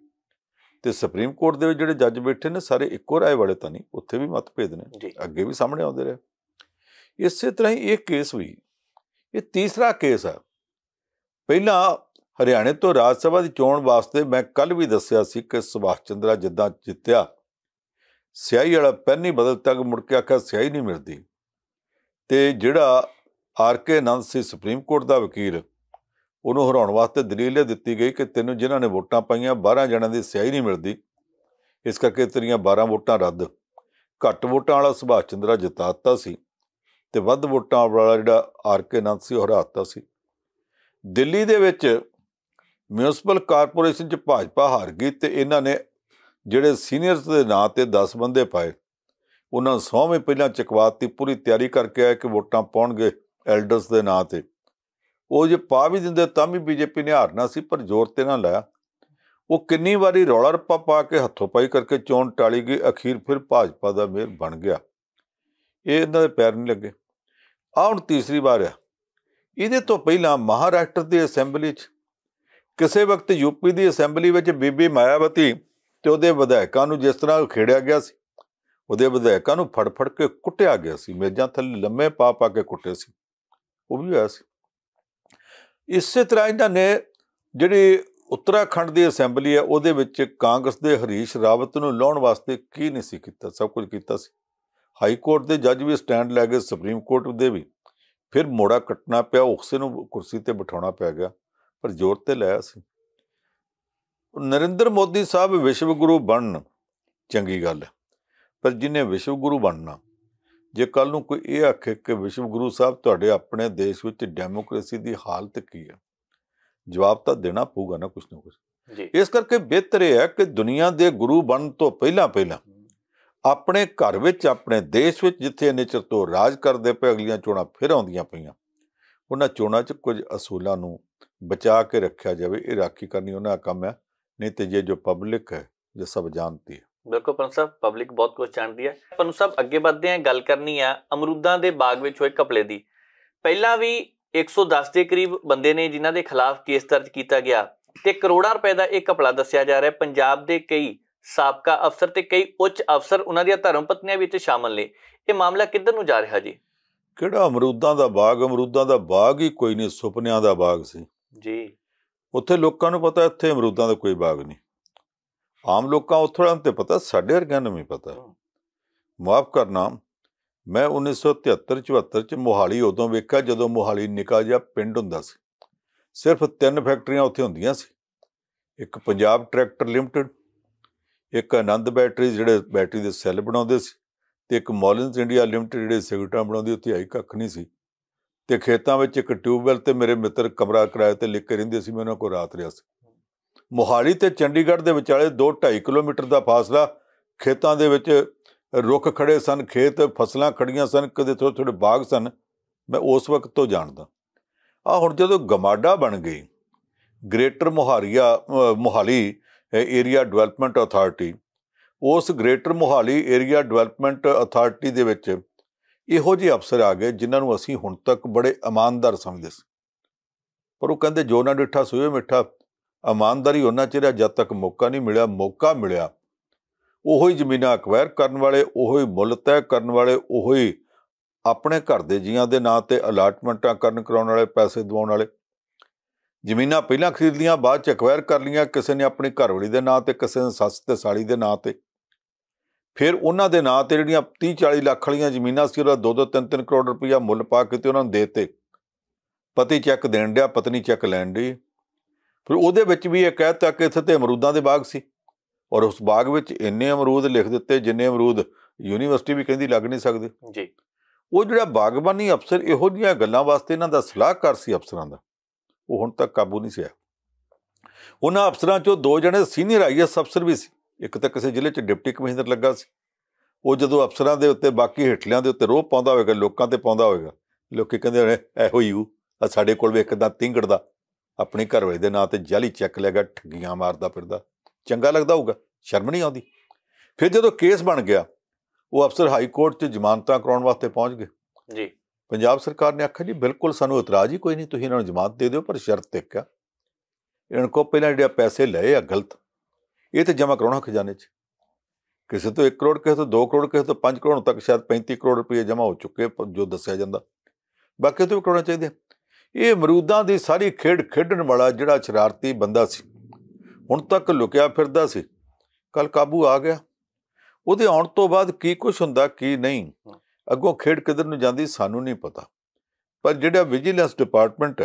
ਤੇ ਸੁਪਰੀਮ ਕੋਰਟ ਦੇ ਵਿੱਚ ਜਿਹੜੇ ਜੱਜ ਬੈਠੇ ਨੇ ਸਾਰੇ ਇੱਕੋ ਰਾਏ ਵਾਲੇ ਤਾਂ ਨਹੀਂ ਉੱਥੇ ਵੀ ਮਤਭੇਦ ਨੇ ਅੱਗੇ ਵੀ ਸਾਹਮਣੇ ਆਉਂਦੇ ਰਹੇ ਇਸੇ ਤਰ੍ਹਾਂ ਹੀ ਇਹ ਕੇਸ ਵੀ ਇਹ ਤੀਸਰਾ ਕੇਸ ਆ ਪਹਿਲਾ ਹਰਿਆਣੇ ਤੋਂ ਰਾਜ ਸਭਾ ਦੀ ਚੋਣ ਵਾਸਤੇ ਮੈਂ ਕੱਲ ਵੀ ਦੱਸਿਆ ਸੀ ਕਿ ਸੁਭਾਸ਼ ਚੰਦਰਾ ਜਿੱਦਾਂ ਜਿੱਤਿਆ ਸਿਆਹੀ ਵਾਲਾ ਪੈਨ ਬਦਲ ਤੱਕ ਮੁੜ ਕੇ ਆਖਿਆ ਸਿਆਹੀ ਨਹੀਂ ਮਿਲਦੀ ਤੇ ਜਿਹੜਾ ਆਰ ਕੇ ਅਨੰਦ ਸੀ ਸੁਪਰੀਮ ਕੋਰਟ ਦਾ ਵਕੀਲ ਉਹਨੂੰ ਹਰਾਉਣ ਵਾਸਤੇ ਦਲੀਲ ਦਿੱਤੀ ਗਈ ਕਿ ਤੈਨੂੰ ਜਿਨ੍ਹਾਂ ਨੇ ਵੋਟਾਂ ਪਾਈਆਂ 12 ਜਣਾਂ ਦੀ ਸਿਆਹੀ ਨਹੀਂ ਮਿਲਦੀ ਇਸ ਕਰਕੇ ਤੇਰੀਆਂ 12 ਵੋਟਾਂ ਰੱਦ ਘੱਟ ਵੋਟਾਂ ਵਾਲਾ ਸੁਭਾਸ਼ ਚੰਦਰਾ ਜਿਤਾਤਾ ਸੀ ਤੇ ਵੱਧ ਵੋਟਾਂ ਵਾਲਾ ਜਿਹੜਾ ਆਰ ਕੇ ਅਨੰਦ ਸੀ ਉਹ ਹਰਾਤਾ ਸੀ ਦਿੱਲੀ ਦੇ ਵਿੱਚ ਮਿਊਨਿਸਪਲ ਕਾਰਪੋਰੇਸ਼ਨ 'ਚ ਭਾਜਪਾ ਹਾਰ ਗਈ ਤੇ ਇਹਨਾਂ ਨੇ ਜਿਹੜੇ ਸੀਨੀਅਰਸ ਦੇ ਨਾਂ ਤੇ 10 ਬੰਦੇ ਪਾਏ ਉਹਨਾਂ ਸੌਵੇਂ ਪਹਿਲਾਂ ਚਕਵਾਤੀ ਪੂਰੀ ਤਿਆਰੀ ਕਰਕੇ ਆਏ ਕਿ ਵੋਟਾਂ ਪਾਉਣਗੇ ਐਲਡਰਸ ਦੇ ਨਾਂ ਤੇ ਉਹ ਜੇ ਪਾ ਵੀ ਦਿੰਦੇ ਤਾਂ ਵੀ ਬੀਜੇਪੀ ਨੇ ਹਾਰਨਾ ਸੀ ਪਰ ਜ਼ੋਰ ਤੇ ਨਾ ਲਾਇਆ ਉਹ ਕਿੰਨੀ ਵਾਰੀ ਰੌਲਾ ਰੱਪਾ ਪਾ ਕੇ ਹੱਥੋਂ ਪਾਈ ਕਰਕੇ ਚੋਣ ਟਾਲੀ ਗਈ ਅਖੀਰ ਫਿਰ ਭਾਜਪਾ ਦਾ ਮੇਰ ਬਣ ਗਿਆ ਇਹ ਇਹਨਾਂ ਦੇ ਪੈਰ ਨਹੀਂ ਲੱਗੇ ਆ ਹੁਣ ਤੀਸਰੀ ਵਾਰ ਆ ਇਹਦੇ ਤੋਂ ਪਹਿਲਾਂ ਮਹਾਰਾਸ਼ਟਰ ਦੀ ਅਸੈਂਬਲੀ 'ਚ ਕਿਸੇ ਵਕਤ ਯੂਪੀ ਦੀ ਅਸੈਂਬਲੀ ਵਿੱਚ ਬੀਬੀ ਮਾਇਆਵਤੀ ਤੇ ਉਹਦੇ ਵਿਧਾਇਕਾਂ ਨੂੰ ਜਿਸ ਤਰ੍ਹਾਂ ਖੇੜਿਆ ਗਿਆ ਸੀ ਉਹਦੇ ਵਿਧਾਇਕਾਂ ਨੂੰ ਫੜਫੜ ਕੇ ਕੁੱਟਿਆ ਗਿਆ ਸੀ ਮੇਜਾਂ ਥੱਲੇ ਲੰਮੇ ਪਾ ਪਾ ਕੇ ਕੁੱਟੇ ਸੀ ਉਹ ਵੀ ਹੋਇਆ ਸੀ ਇਸੇ ਤਰ੍ਹਾਂ ਇਹਨਾਂ ਨੇ ਜਿਹੜੀ ਉੱਤਰਾਖੰਡ ਦੀ ਅਸੈਂਬਲੀ ਹੈ ਉਹਦੇ ਵਿੱਚ ਕਾਂਗਰਸ ਦੇ ਹਰੀਸ਼ ਰਾਵਤ ਨੂੰ ਲਾਉਣ ਵਾਸਤੇ ਕੀ ਨਹੀਂ ਸੀ ਕੀਤਾ ਸਭ ਕੁਝ ਕੀਤਾ ਸੀ ਹਾਈ ਕੋਰਟ ਦੇ ਜੱਜ ਵੀ ਸਟੈਂਡ ਲੈ ਗਏ ਸੁਪਰੀਮ ਕੋਰਟ ਦੇ ਵੀ ਫਿਰ ਮੋੜਾ ਕੱਟਣਾ ਪਿਆ ਉਸੇ ਨੂੰ ਕੁਰਸੀ ਤੇ ਬਿਠਾਉਣਾ ਪੈ ਗਿਆ ਪਰ ਜ਼ੋਰ ਤੇ ਲਾਇਆ ਸੀ ਨਰਿੰਦਰ ਮੋਦੀ ਸਾਹਿਬ ਵਿਸ਼ਵ ਗੁਰੂ ਬਣਨ ਚੰਗੀ ਗੱਲ ਹੈ ਪਰ ਜਿਨੇ ਵਿਸ਼ਵ ਗੁਰੂ ਬਣਨਾ ਜੇ ਕੱਲ ਨੂੰ ਕੋਈ ਇਹ ਆਖੇ ਕਿ ਵਿਸ਼ਵ ਗੁਰੂ ਸਾਹਿਬ ਤੁਹਾਡੇ ਆਪਣੇ ਦੇਸ਼ ਵਿੱਚ ਡੈਮੋਕ੍ਰੇਸੀ ਦੀ ਹਾਲਤ ਕੀ ਹੈ ਜਵਾਬ ਤਾਂ ਦੇਣਾ ਪਊਗਾ ਨਾ ਕੁਝ ਨਾ ਕੁਝ ਇਸ ਕਰਕੇ ਬਿਹਤਰ ਹੈ ਕਿ ਦੁਨੀਆ ਦੇ ਗੁਰੂ ਬਣਨ ਤੋਂ ਪਹਿਲਾਂ ਪਹਿਲਾਂ ਆਪਣੇ ਘਰ ਵਿੱਚ ਆਪਣੇ ਦੇਸ਼ ਵਿੱਚ ਜਿੱਥੇ ਨੇਚਰ ਤੋਂ ਰਾਜ ਕਰਦੇ ਪਏ ਅਗਲੀਆਂ ਚੋਣਾਂ ਫਿਰ ਆਉਂਦੀਆਂ ਪਈਆਂ ਉਹਨਾਂ ਚੋਣਾਂ 'ਚ ਕੁਝ ਅਸੂਲਾਂ ਨੂੰ ਕੇ ਰੱਖਿਆ ਜਾਵੇ ਇਹ ਰਾਖੀ ਕਰਨੀ ਉਹਨਾਂ ਦਾ ਕੰਮ ਹੈ ਨਹੀਂ ਤੇ ਜੇ ਜੋ ਪਬਲਿਕ ਹੈ ਜੋ ਸਭ ਜਾਣਦੀ ਹੈ ਬਿਲਕੁਲ ਪੰਨ ਸਾਹਿਬ ਪਬਲਿਕ ਬਹੁਤ ਕੁਝ ਜਾਣਦੀ ਹੈ ਪੰਨ ਸਭ ਅੱਗੇ ਵਧਦੇ ਆਂ ਗੱਲ ਕਰਨੀ ਆ ਅਮਰੂਦਾਂ ਦੇ ਬਾਗ ਵਿੱਚ ਹੋਏ ਕਪਲੇ ਦੀ ਪਹਿਲਾਂ ਵੀ 110 ਦੇ ਕਰੀਬ ਬੰਦੇ ਨੇ ਜਿਨ੍ਹਾਂ ਦੇ ਖਿਲਾਫ ਕੇਸ ਦਰਜ ਕੀਤਾ ਗਿਆ ਤੇ ਕਰੋੜਾਂ ਰੁਪਏ ਦਾ ਇਹ ਕਪਲਾ ਦੱਸਿਆ ਜਾ ਰਿਹਾ ਪੰਜਾਬ ਦੇ ਕਈ ਸਾਬਕਾ ਅਫਸਰ ਤੇ ਕਈ ਉੱਚ ਅਫਸਰ ਉਹਨਾਂ ਦੀਆਂ ਧਰਮ ਪਤਨੀਆਂ ਵਿੱਚ ਸ਼ਾਮਲ ਨੇ ਇਹ ਮਾਮਲਾ ਕਿੱਧਰ ਨੂੰ ਜਾ ਰਿਹਾ ਜੀ ਕਿਹੜਾ ਅਮਰੂਦਾਂ ਦਾ ਬਾਗ ਅਮਰੂਦਾਂ ਦਾ ਬਾਗ ਹੀ ਕੋਈ ਨਹੀਂ ਸੁਪਨਿਆਂ ਦਾ ਬਾਗ ਸੀ ਜੀ ਉੱਥੇ ਲੋਕਾਂ ਨੂੰ ਪਤਾ ਇੱਥੇ ਅਮਰੂਦਾਂ ਦਾ ਕੋਈ ਬਾਗ ਨਹੀਂ ਆਮ ਲੋਕਾਂ ਉਥੋਂ ਤੇ ਪਤਾ ਸਾਡੇ ਵਰਗਿਆਂ ਨੂੰ ਵੀ ਪਤਾ ਮਾਫ ਕਰਨਾ ਮੈਂ 1973 74 ਚ ਮੋਹਾਲੀ ਉਦੋਂ ਵੇਖਿਆ ਜਦੋਂ ਮੋਹਾਲੀ ਨਿਕਾ ਜਾਂ ਪਿੰਡ ਹੁੰਦਾ ਸੀ ਸਿਰਫ ਤਿੰਨ ਫੈਕਟਰੀਆਂ ਉੱਥੇ ਹੁੰਦੀਆਂ ਸੀ ਇੱਕ ਪੰਜਾਬ ਟਰੈਕਟਰ ਲਿਮਟਿਡ ਇੱਕ ਆਨੰਦ ਬੈਟਰੀ ਜਿਹੜੇ ਬੈਟਰੀ ਦੇ ਸੈੱਲ ਬਣਾਉਂਦੇ ਸੀ ਤੇ ਇੱਕ ਮੌਲਿੰਸ ਇੰਡੀਆ ਲਿਮਟਿਡ ਜਿਹੜੇ ਸਿਗਰਟਾਂ ਬਣਾਉਂਦੀ ਉੱਥੇ ਆਈ ਕੱਖ ਨਹੀਂ ਸੀ ਤੇ ਖੇਤਾਂ ਵਿੱਚ ਇੱਕ ਟਿਊਬਵੈਲ ਤੇ ਮੇਰੇ ਮਿੱਤਰ ਕਮਰਾ ਕਿਰਾਏ ਤੇ ਲਿਖ ਕੇ ਰਹਿੰਦੇ ਸੀ ਮੈਂ ਉਹਨਾਂ ਕੋਲ ਰਾਤ ਰਿਆ ਸੀ ਮੋਹਾਲੀ ਤੇ ਚੰਡੀਗੜ੍ਹ ਦੇ ਵਿਚਾਲੇ 2.5 ਕਿਲੋਮੀਟਰ ਦਾ ਫਾਸਲਾ ਖੇਤਾਂ ਦੇ ਵਿੱਚ ਰੁੱਖ ਖੜੇ ਸਨ ਖੇਤ ਫਸਲਾਂ ਖੜੀਆਂ ਸਨ ਕਦੇ ਥੋੜੇ ਥੋੜੇ ਬਾਗ ਸਨ ਮੈਂ ਉਸ ਵਕਤ ਤੋਂ ਜਾਣਦਾ ਆ ਹੁਣ ਜਦੋਂ ਗਮਾਡਾ ਬਣ ਗਈ ਗ੍ਰੇਟਰ ਮੋਹਾਰੀਆ ਮੋਹਾਲੀ ਏਰੀਆ ਡਿਵੈਲਪਮੈਂਟ ਅਥਾਰਟੀ ਉਸ greater Mohali area development authority ਦੇ ਵਿੱਚ ਇਹੋ ਜਿਹੇ ਅਫਸਰ ਆ ਗਏ ਜਿਨ੍ਹਾਂ ਨੂੰ ਅਸੀਂ ਹੁਣ ਤੱਕ ਬੜੇ ਇਮਾਨਦਾਰ ਸਮਝਦੇ ਸੀ ਪਰ ਉਹ ਕਹਿੰਦੇ ਜੋ ਨਾ ਡਿੱਠਾ ਸੋਏ ਮਿੱਠਾ ਇਮਾਨਦਾਰੀ ਉਹਨਾਂ ਚਿਰ ਜਦ ਤੱਕ ਮੌਕਾ ਨਹੀਂ ਮਿਲਿਆ ਮੌਕਾ ਮਿਲਿਆ ਉਹੋ ਹੀ ਜ਼ਮੀਨਾਂ ਅਕਵਾਇਰ ਕਰਨ ਵਾਲੇ ਉਹੋ ਹੀ ਮੁੱਲ ਤੈਅ ਕਰਨ ਵਾਲੇ ਉਹੋ ਹੀ ਆਪਣੇ ਘਰ ਦੇ ਜੀਆਂ ਦੇ ਨਾਂ ਤੇ ਅਲਾਟਮੈਂਟਾਂ ਕਰਨ ਕਰਾਉਣ ਵਾਲੇ ਪੈਸੇ ਦਿਵਾਉਣ ਵਾਲੇ ਜ਼ਮੀਨਾਂ ਪਹਿਲਾਂ ਖਰੀਦ ਲੀਆਂ ਬਾਅਦ ਚ ਅਕਵਾਇਰ ਕਰ ਲੀਆਂ ਕਿਸੇ ਨੇ ਆਪਣੀ ਘਰਵਾਲੀ ਦੇ ਨਾਂ ਤੇ ਕਿਸੇ ਨੇ ਸੱਸ ਤੇ ਸਾਲੀ ਦੇ ਨਾਂ ਤੇ ਫਿਰ ਉਹਨਾਂ ਦੇ ਨਾਂ ਤੇ ਜਿਹੜੀਆਂ 30 40 ਲੱਖ ਵਾਲੀਆਂ ਜ਼ਮੀਨਾਂ ਸੀ ਉਹਦਾ 2-2 3-3 ਕਰੋੜ ਰੁਪਈਆ ਮੁੱਲ ਪਾ ਕੇ ਤੇ ਉਹਨਾਂ ਨੂੰ ਦੇਤੇ ਪਤੀ ਚੈੱਕ ਦੇਣ ਡਿਆ ਪਤਨੀ ਚੈੱਕ ਲੈਣ ਡੀ ਫਿਰ ਉਹਦੇ ਵਿੱਚ ਵੀ ਇਹ ਕਹਿਤਾ ਕਿ ਇੱਥੇ ਤੇ ਅਮਰੂਦਾਂ ਦੇ ਬਾਗ ਸੀ ਔਰ ਉਸ ਬਾਗ ਵਿੱਚ ਇੰਨੇ ਅਮਰੂਦ ਲਿਖ ਦਿੱਤੇ ਜਿੰਨੇ ਅਮਰੂਦ ਯੂਨੀਵਰਸਿਟੀ ਵੀ ਕਹਿੰਦੀ ਲੱਗ ਨਹੀਂ ਸਕਦੇ ਜੀ ਉਹ ਜਿਹੜਾ ਬਾਗਬਾਨੀ ਅਫਸਰ ਇਹੋ ਜੀਆਂ ਗੱਲਾਂ ਵਾਸਤੇ ਇਹਨਾਂ ਦਾ ਸਲਾਹਕਾਰ ਸੀ ਅਫਸਰਾਂ ਦਾ ਉਹ ਹੁਣ ਤੱਕ ਕਾਬੂ ਨਹੀਂ ਸਿਆ ਉਹਨਾਂ ਅਫਸਰਾਂ ਚੋਂ ਦੋ ਜਣੇ ਸੀਨੀਅਰ ਆਈਐਸ ਅਫਸਰ ਵੀ ਸੀ ਇੱਕ ਤਾਂ ਕਿਸੇ ਜ਼ਿਲ੍ਹੇ 'ਚ ਡਿਪਟੀ ਕਮਿਸ਼ਨਰ ਲੱਗਾ ਸੀ ਉਹ ਜਦੋਂ ਅਫਸਰਾਂ ਦੇ ਉੱਤੇ ਬਾਕੀ ਹੇਠਲਿਆਂ ਦੇ ਉੱਤੇ ਰੋਹ ਪਾਉਂਦਾ ਹੋਵੇਗਾ ਲੋਕਾਂ ਤੇ ਪਾਉਂਦਾ ਹੋਵੇਗਾ ਲੋਕੀ ਕਹਿੰਦੇ ਹੋਣੇ ਇਹੋ ਹੀ ਉਹ ਸਾਡੇ ਕੋਲ ਵੀ ਇੱਕ ਦਾ ਤਿੰਗੜ ਦਾ ਆਪਣੀ ਘਰਵਾਲੀ ਦੇ ਨਾਂ ਤੇ ਜਾਲੀ ਚੈੱਕ ਲਿਆਗਾ ਠੱਗੀਆਂ ਮਾਰਦਾ ਫਿਰਦਾ ਚੰਗਾ ਲੱਗਦਾ ਹੋਊਗਾ ਸ਼ਰਮ ਨਹੀਂ ਆਉਂਦੀ ਫਿਰ ਜਦੋਂ ਕੇਸ ਬਣ ਗਿਆ ਉਹ ਅਫਸਰ ਹਾਈ ਕੋਰਟ 'ਚ ਜ਼ਮਾਨਤਾਂ ਕਰਾਉਣ ਵਾਸਤੇ ਪਹੁੰਚ ਗਏ ਜੀ ਪੰਜਾਬ ਸਰਕਾਰ ਨੇ ਆਖਿਆ ਜੀ ਬਿਲਕੁਲ ਸਾਨੂੰ ਇਤਰਾਜ਼ ਹੀ ਕੋਈ ਨਹੀਂ ਤੁਸੀਂ ਇਹਨਾਂ ਨੂੰ ਜ਼ਮਾਨਤ ਦੇ ਦਿਓ ਪਰ ਸ਼ਰਤ ਇੱਕ ਆ ਇਹਨਾਂ ਕੋ ਪਹਿਲਾਂ ਜਿਹੜੇ ਪੈਸੇ ਲਏ ਆ ਗਲਤ ਇਹ ਤੇ ਜਮ੍ਹਾਂ ਕਰਾਉਣਾ ਖਜ਼ਾਨੇ 'ਚ ਕਿਸੇ ਤੋਂ 1 ਕਰੋੜ ਕਿਸੇ ਤੋਂ 2 ਕਰੋੜ ਕਿਸੇ ਤੋਂ 5 ਕਰੋੜ ਤੱਕ ਸ਼ਾਇਦ 35 ਕਰੋੜ ਰੁਪਏ ਜਮ੍ਹਾਂ ਹੋ ਚੁੱਕੇ ਜੋ ਦੱਸਿਆ ਜਾਂਦਾ ਬਾਕੀ ਤੋਂ ਵੀ ਕਰਾਉਣਾ ਚਾਹੀਦਾ ਇਹ ਮਰੂਦਾਂ ਦੀ ਸਾਰੀ ਖੇਡ ਖੇਡਣ ਵਾਲਾ ਜਿਹੜਾ ਸ਼ਰਾਰਤੀ ਬੰਦਾ ਸੀ ਹੁਣ ਤੱਕ ਲੁਕਿਆ ਫਿਰਦਾ ਸੀ ਕੱਲ ਕਾਬੂ ਆ ਗਿਆ ਉਹਦੇ ਆਉਣ ਤੋਂ ਬਾਅਦ ਕੀ ਕੁਝ ਹੁੰਦਾ ਕੀ ਨਹੀਂ ਅੱਗੋਂ ਖੇਡ ਕਿਧਰ ਨੂੰ ਜਾਂਦੀ ਸਾਨੂੰ ਨਹੀਂ ਪਤਾ ਪਰ ਜਿਹੜਾ ਵਿਜੀਲੈਂਸ ਡਿਪਾਰਟਮੈਂਟ